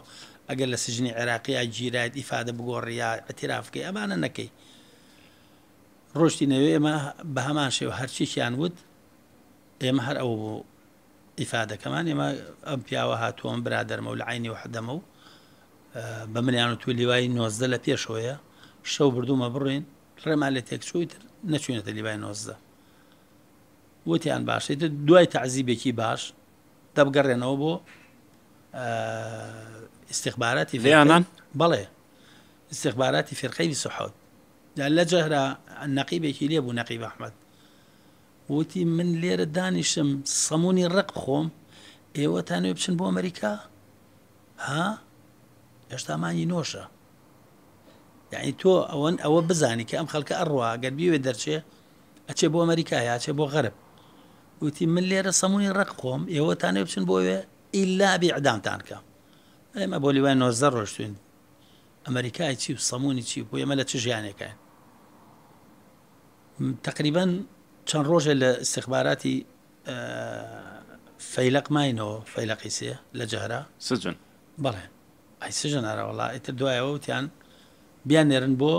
ئەگەر لە سژنی عێراقیە گیرایەت ئیفادە بگۆڕی یا ئەتیرافکەی ئەمانە نەکەی ڕۆشتی نەوێ ئێمە بە هەمان شێو هەرچیشیان وت ئێمە هەر ئەو ئیفادەکەمان ئێمە ئەم پیاوە هاتووەم برادەرمە و لە عینی و حەدەمە و بە منیان و تو لیوای نۆزدە لە پێشەوەیە شەو بردومە بڕین ڕێمان لە تێکچوویتر نەچوینەتە لیوای نۆزدە وتیان باشیت دوای تعزیبێکی باش دەبگەڕێنەوە بۆ استیخباراتی فیانان بەڵێ استیخباراتی فرقەی سوحوت لە جەهرا نەقیبێکی لێ بوو نەقیب ئەحمد وتی من لێرە دانیشم سەمونی ڕق خۆم ئێوە تانوێ بچن بۆ ئەمریکا ها هێشتامانی نۆشە یعنی تۆ ئەوەن ئەوە بزانی کە ئەم خەڵکە ئەڕوا گەربیوێ دەرچێ ئەچێ بۆ ئەمریکا یاچێ بۆ غەرب وتی من لێرە سەمونی ڕق خۆم ئێوە تانێ بچن بۆوێ ئیلا بیعدامتان کە ئەمە بۆ لیوان 90 ڕۆشتین ئەمریکای چی و سەمونی چی بۆ ئێمە لە چ ژیانێکە تقریبا چەند ڕۆژێ لە استخباراتی فەیلق ماینەوە فەیلقی سجن بله جارە سجن بڵێ ئەی سژنارە وڵا ئیتر دوایەوە وتیان بیان نێرن بۆ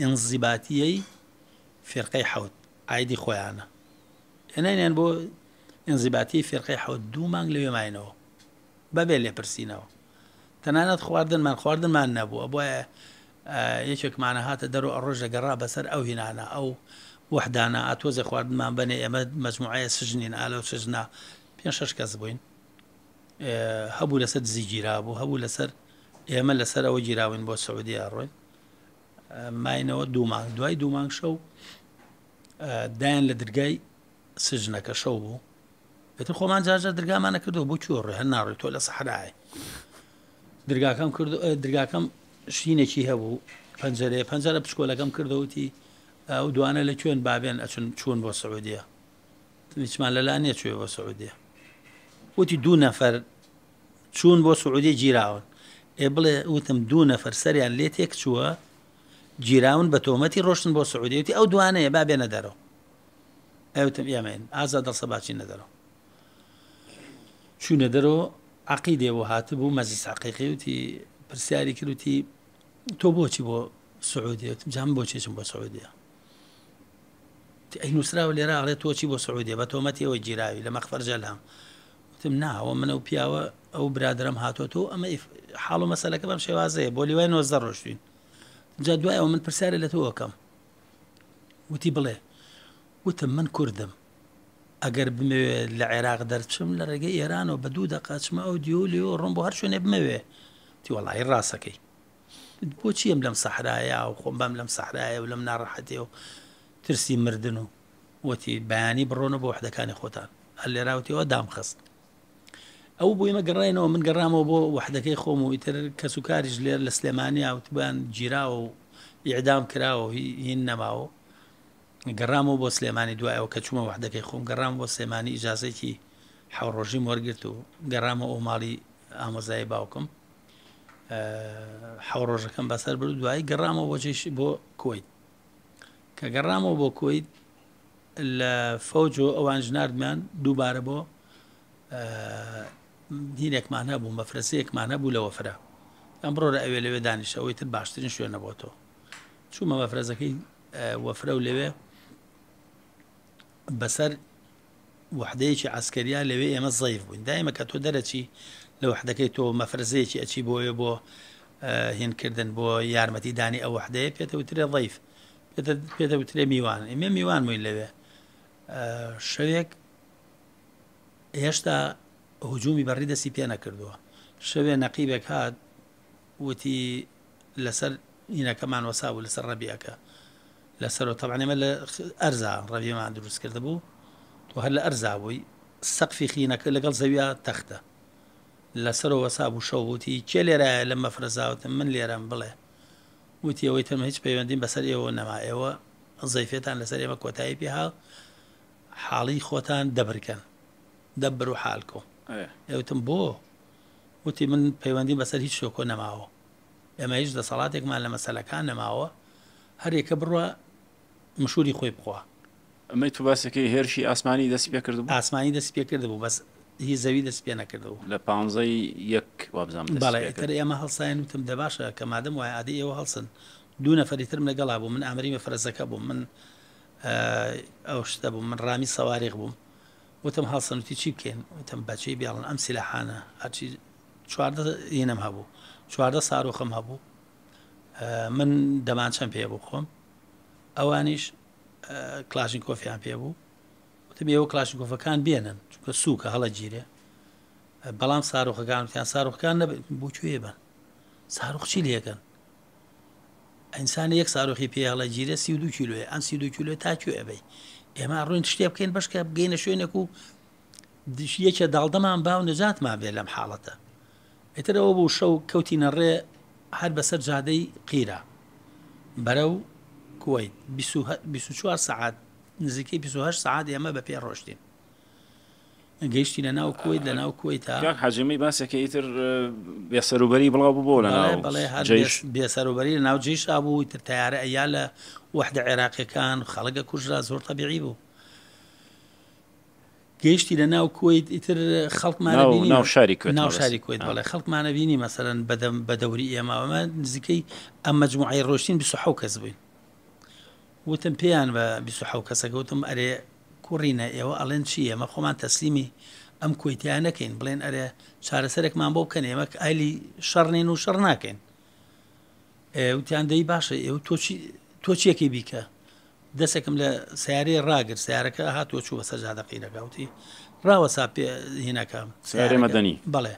ئینزیباتیەی فرقەی حوت ئایدی خۆیانە هێنانیان بۆ ئینزیباتی فرقەی حوت دوو مانگ لەوێ ماینەوە بەبێ خواردن تەنانەت خواردن خواردنمان نەبووە بۆە یەکێکمانە هاتە دەرو ڕۆژە گەڕا بەسەر ئەو هینانە ئەو وەحدانە ئاتۆزە خواردمان بنێ ئێمە مەجموعایە سژنین ئالە سژنا پێ شش کەس بووین هەبوو لەسەر زیگیرا بوو هەبوو لەسەر ئێمە لەسەر ئەوە گیراوین بۆ سعودیا ڕۆین ماینەوە دوومان دوای دوومان شەو دایان لە دررگای سژنەکە شەو بوو بێتن خۆمان جاجار درگامانە کردو بۆ چۆڕێ هەر ناڕێت تۆ لە سەحرای درگاکەم کرد درگاکەم شینێکی هەبوو پەنجەرێ پەنجەرە پشکۆلەکەم کردەوتی ئەو دوانە لە کوێن بابێن ئەچون چوون بۆ سعودیە هیچمان لەلا نیە کوێ بۆ سعودیە وتی دوو نەفەر چوون بۆ سعودی گیراون ئێ بڵێ وتم دوو نەفەر سەریان لێ تێک چووە گیراون بە تۆمەتی ڕۆشتن بۆ سعودیوتی ئەو دوانەیە با بێنە دەرەوە ئەوتم یامێن ئازا دەسە باچی نەدەرەوە چوونە دەرەوە عقی دێەوە هاتبوو مەزی ساقیقی وتی پرسیاری کردوتی تۆ بۆچی بۆ سعودیت جام بۆچێچم بۆ سعودیا ئەی نووسراوە لێرا ئاڵێ تۆچی بۆ سعودیا بە تۆمەتی ئەوەی جیراوی لە مەخفەر جەلام وتم ناوە منە و پیاوە ئەو برادرم هاتۆ ئەمە حاڵ و مەسەلەکە بەم شێوازەیە بۆ لیوای نۆزدە ڕۆشتین جا دوای ئەو من پرسیارە لە تۆەکەم وتی بڵێ وتم من کوردم ئەگەر بمەوێت لە عێراق دەرچم لە ڕێگەی ئێرانەوە بە دوو دەقاچمە ئەو دیۆلی و ڕۆم بۆ هەر شوێنێ بمەوێ تیوەڵی ڕاستەکەی بۆچی ئەم لەم سەحرایە و خۆم بەم لەم سەحرایە و لەم ناڕەحەتێ و ترسی مردن و وتی بەیانی بڕۆنە بۆ وحدەکانی خۆتان هەر لێراوتیەوە دام خست ئەو بۆیمە گەڕێنەوە من گەڕامەوە بۆ وحدەکەی خۆم و ئیتر کەس و کاریش لێر لە سلێمانی ئاوتبان گیراوە و یعدام کراوە هین نەماوە گەڕامەوە بۆ سلێمانی دوایەوە کە چوومە وحدەکەی خۆم گەڕام بۆ سلێمانی ئیجازێکی حوڕۆژیم وەرگرت و گەڕامە ئۆماڵی ئامۆزای باوکم حوڕۆژەکەم بەسەر بر دوایی گەڕامەوە بۆچێشی بۆ کۆیت کە گەڕامەوە بۆ کۆیت لە فەوجۆ ئەوان ژناردمان دووبارە بۆ هینێکمان هەبوو مەفرسەیەکمان هەبوو لە وەفرە ئەمڕۆ لە ئەوێ لەوێ دانیشەوەی تر باشترین شوێنە بۆ تۆ چوومە مەفرەزەکەی وەفرە و لەوێ بەسەر وحدەیەکی ئاسکەریا لەوێ ئێمە زەیف بووین دایمە کە تۆ دەرەچی لو حدكي تو مفرزي شي اتشي بو يبو آه، هين كردن بو يارمتي داني او وحده بيته وتري ضيف بيته وتري ميوان امي ميوان مو اللي آه، شويك يشتا هجومي بريده سي بي انا كردو شوي نقيبك هاد وتي لسر هنا كمان وصاب لسر ربيعك لسر طبعا ما ارزا ربيع ما عنده رزق كردبو وهلا ارزا بوي السقف خينا كل قل زاويه تخته لەسەرەوە ساب و شەوتی کێ لێرایە لە مەفرەزاوتم من لێرم بڵێ وتی ئەوەی تەمە هیچ پەیوەندین بەسەر ئێوە نەما ئێوە زەیفێتان لەسەر ئێمە کۆتایی پێها حاڵی خۆتان دەبرکەن دەبر و حالکۆ ئێوتم بۆ وتی من پەیوەندی بەسەر هیچ شۆکۆ نەماوە ئێمە هیچ دەسەڵاتێکمان لە مەسەلەکان نەماوە هەرێکە بڕە مشوری خۆی بخوا ئەمەی تو باسەکەی هێرشی ئاسمانی دەست پێ کرد ئاسمانی دەست پێ کرد بوو بەس هی زەوی دەست پێ نەکردەوە لە پانزەی یەک وابزانام بەڵێتر ئێمە هەڵسایەن وتم دەباشە کە مادەم وایە عادی ئێوە هەڵسن دوو نەفەریترم لەگەڵا بوو من ئامریمە فرەرزەکە بوو من ئەو شتە بوو من ڕامی سەواریغ بووم وتم هەڵسنوتی چی بکەین وتم بەچی بیاڵن ئەم سیلاحانە هەرچی چواردە ینم هەبوو چواردە ساارۆخم هەبوو من دەمانچەم پێ بوو خۆم ئەوانیش کلاشین کۆفیان پێ بوو وتم ئێوە کلاشین کۆفەکان بێنن کە سووکە هەڵە گیرێ بەڵام ساارۆخەکانیان ساارۆخەکان بۆکوێ بن ساارۆخچی لەکەن ئەسان یەک ساارۆخی پێ هەڵە گیرە سی دو کیلوێ ئەن سی دو کیلوێ تاکوێ ئەبێ ئێمە ڕوین شتێ بکەین بەشکە بگەینە شوێنێک و دیشیەکە داڵدەمان باو نەجاتمان بێ لەم حاڵەتە ئێترەوە بوو شەو کەوتینە ڕێ هەر بەسەر جادەی قیرە بەرەو کویت 24 سعات نزیکەی 28 سعات ئێمە بە پێ ڕۆشتین گەیشتی لە ناو کۆی لە ناو کۆی تا حەجمی باسێکی ئیتر بێسەروبەری بڵاو بوو لە بێسەروبەری لە ناو جیش ئابوو تر تیارە ئەیا لە وەحدە عێراقیەکان خەڵگە کوژرا زۆر تەبیعی بوو گەیشتی لە ناو کۆیت ئیتر خەڵکمانبینی ناو شاری ناو شاری کۆیت بەڵێ خەڵکمانەبینی مەسەرەن بەدەم بە دەوری ئێماوەمە نزیکەی ئەم مجموعی ڕۆشتین 26 کەس بووین وتم پێیان بە 26 کەسەکەوتم ئەرێ کوڕینە ئێوە ئەڵێن چی ئێمە خۆمان تەسلیمی ئەم کویتیان نەکەین بڵێن ئەرێ چارەسەرێکمان بۆ بکەن ئێمە ئایلی شەڕنین و شەڕ ناکەین وتیان دەی باشە ئێوە تۆ چیەکی بیکە دەسێکم لە سیارێ ڕاگر سیارەکە هاتووە چوو بە سەرجادە قینەکەوتی ڕاوە سا هینەکە سیارێ مەدەنی بڵێ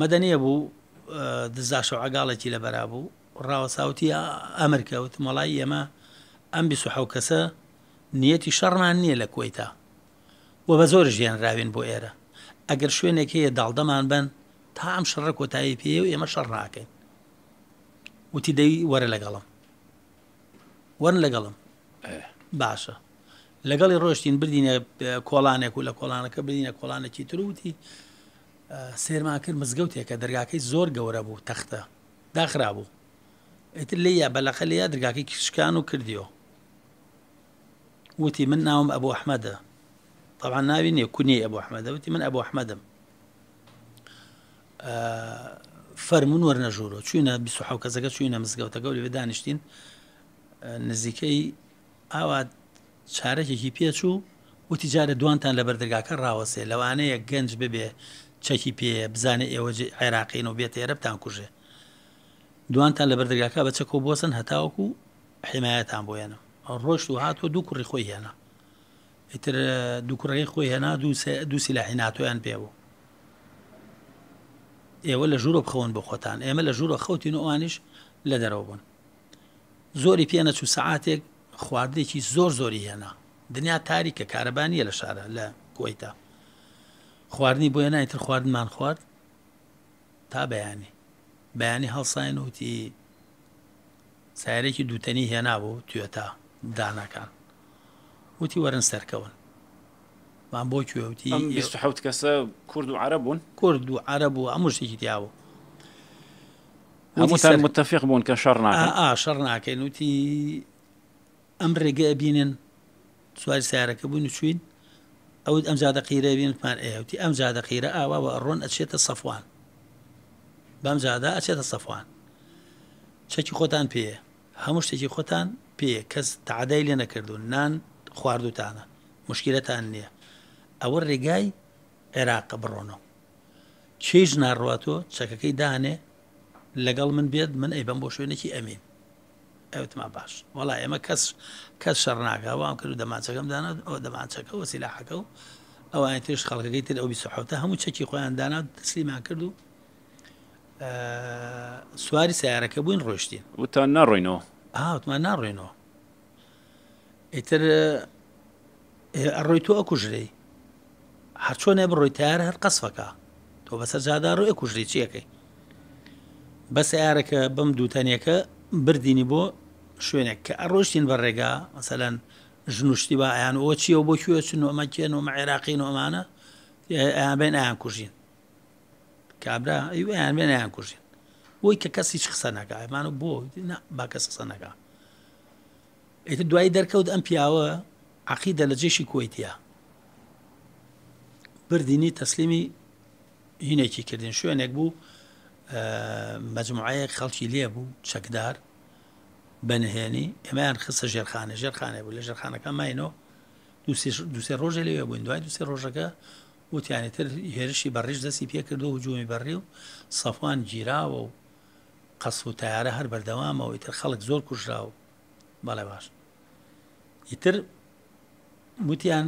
مەدەنیە بوو دزاش و عگاڵێکی لە بەرابوو ڕاوە ساوتی ئەمریکەوت مەڵای ئێمە ئەم بی سوحەو کەسە نیەتی شەڕمان نییە لە کوێیتا و بە زۆر ژیانراوین بۆ ئێرە ئەگەر شوێنێک هەیە داڵدەمان بن تا ئەم شەڕە کۆتایی پێ و ئێمە شەڕ ناکەین وتی دەی وەرە لەگەڵم وەرن لەگەڵم باشە لەگەڵی ڕۆشتین بردینە کۆڵانێک و لە کۆڵانەکە بردینە کۆڵانێکی تروتی سێرما کرد مزگەوتێکە دەرگاکەی زۆر گەورە بوو تەختە داخرا بوو ئیتر لە یا بەلەخە لە یا دەرگاکەی کشکان و کردیەوە وتی من ناوم ئەبوو ئەحمەدە طبعا ناوی نیە کونی ئەبوو ئەحمەدە وتی من ئەبوو ئەحمەدەم فەرمون وەرنەژوورۆ چوینە بیحو کەزەکە چوینە مزگەوتەکە لێ دانیشتین نزیکەی ئاوا چارەکێکی پێچوو وتی جارە دوانتان لە بەردەرگاکە ڕاوەسێ لەوانەیە گەنج ببێ چەکی پێ بزانێ ئێوە عێراقین و بێت ئێرەبتان کوژێ دوانتان لە بەردەرگاکە بە چەکۆ بۆسن هەتاوەکو حمایەتان بۆیانە ڕۆشت و هاتووە دوو کوڕی خۆی هێنا ئیتر دووکڕی خۆی هێنا دووسی لە حیناتۆیان پێوە ئێوە لە ژوورۆ بخەون بۆ خۆتان ئێمە لە ژوورە خەوتین و ئەوانش لە دەرەوە بوون زۆری پێنە چوو سعاتێک خواردێکی زۆر زۆری هێنا دنیا تاریکە کارەبانیە لە شارە لە کۆیتا خواردنی بۆ هێنایتر خواردمان خوارد تا بەیانی بەیانی هەڵساین وتی سایرێکی دووتنی هێنا بوو توێتا داناکان وتی وەرن سەرکەون بان بۆ کوێوتی حوت کەسە کورد و عرە بوون کورد و عرە بوو ئەموشتێکی دیاوە هەمووتان متتەفق بوون کە شەڕ شەڕ ناکەین وتی ئەم ڕێگە ئەبینن سواری سیارەکە بوون چوین ئەو ئەم زیادە قیرە بینمان ئەوتی ئەم زیادە قیرە ئاواوە ڕۆن ئەچێتە سەفوان بەم زیادە ئەچێتە سەفوان چەکی خۆتان پێە هەموو شتێکی خۆتان پێ کەس تعدای لێ نەکردوون نان خواردوتانە مشکلتان نییە ئەوە ڕێگای عێراقە بڕۆنەوە چێژ ناڕاتۆ چەکەکەی دانێ لەگەڵ من بێت من ئەی بم بۆ شوێنێکی ئەمین ئەوتما باش وڵا ئێمە کەس کەس شەڕ ناگاوام کرد و دەمانچەکەم دانا ئەو دەمانچەکە و سیلاحەکە و ئەوان تێش خەڵەکەی تر ئەو بیسەحوتە هەموو چەکی خۆیان دانا تسلیمان کرد و سواری سیارەکە بووین ڕۆشتین وتان ناڕۆینەوە ئاوتمان ناڕێنەوە ئیتر ئەڕۆی تۆ ئەکوژری هەرچۆنێ بڕۆی تارە هەر قەسفەکە تۆ بەسەر جادار و ئەکوژری چیەکەی بەس یارەکە بەم دووتەنیەکە بردینی بۆ شوێنێک کە ئەڕۆشتین بە ڕێگا مەسەلەن ژنوشتی بایان ئەوە چیەوە بۆ کوێ چن ئەمەکیێن و عێراقین ئەمانە بێن ئایان کوژین کابرا ئەیان بێن ئایان کوژین بۆی کە کەس هیچ قسە ناکە ئەمان و بۆ با کەس قسە نەکە ئیتر دوایی دەرکەوت ئەم پیاوە عقیدە لە جێشی کۆیتە بردینی تەسلیمی هینێکی کردین شوێنێک بوو مەجموعەیەک خەڵکی لێ بوو چەکدار بەنهێنی ئێمەیان خسە ژێرخانە ژێرخانە بوو لە ژێرخانەکە ماینەوە دوسێ ڕۆژە لێوێ بووین دوای دوسێ ڕۆژەکە وتیانێتتر هێرشی بەڕیش دەستی پێ کردو و جومی بەڕی و سەفان گیراوە و قەس و تارە هەر بەردەوامەوە ئیتر خەڵک زۆر کوژرا و بەڵێ باش ئیتر وتیان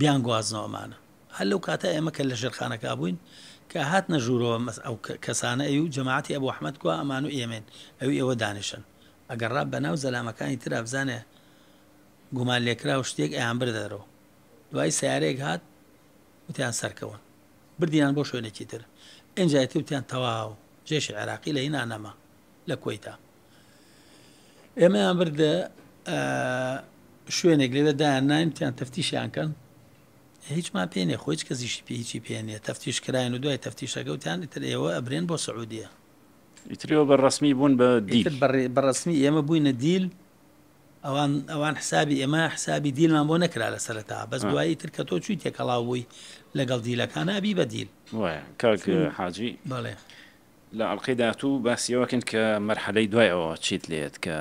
بیان گوازنەوەمانە هەل لەو کاتە ئێمە کە لە ژێرخانەکە بووین کە هات نەژوورەوە ئەو کەسانە ئەو جەماعتی ئەبوو ححمد کو ئەمان و ئێمێن ئەو ئێوە دانیشن ئەگەر ڕاب بەناو زەلامەکانی تر ئەبزانێ گومان لێکرا و شتێک ئەیان بردەرەوە دوای سیارێک هات وتیان سەرکەون بردیان بۆ شوێنێکی تر ئەنجایەتی وتیان تەواو جێشی عراقی لە هینا نەما لە کۆیتا ئێمەیان بردە شوێنێک لێرە دایان ناینتیان تەفتیشیانکەن هیچمان پێێنێ خۆی کەزیشی پێیچی پێێنێ تەفتیش کراین و دوای تەفتیشەگەوتیان تر ئێوە ئەبرێن بۆ سعودیە ئیتریەوە بەڕسمی بوون بە دیل بەڕسمی ئێمە بووینە دیل ئەوان ئەوان حسابی ئێمە حسابی دیلمان بۆ نەکرا لە سەرتا بەس دوایی تر کە تۆ چوی تێکەڵاوبووی لەگەڵ دیلەکان ئەبی بە دیل حاجی بەڵێ لە ئەڵلقەی داات و باسیەوەکن کە مەرحەلەی دوایەوە چیت لێت کە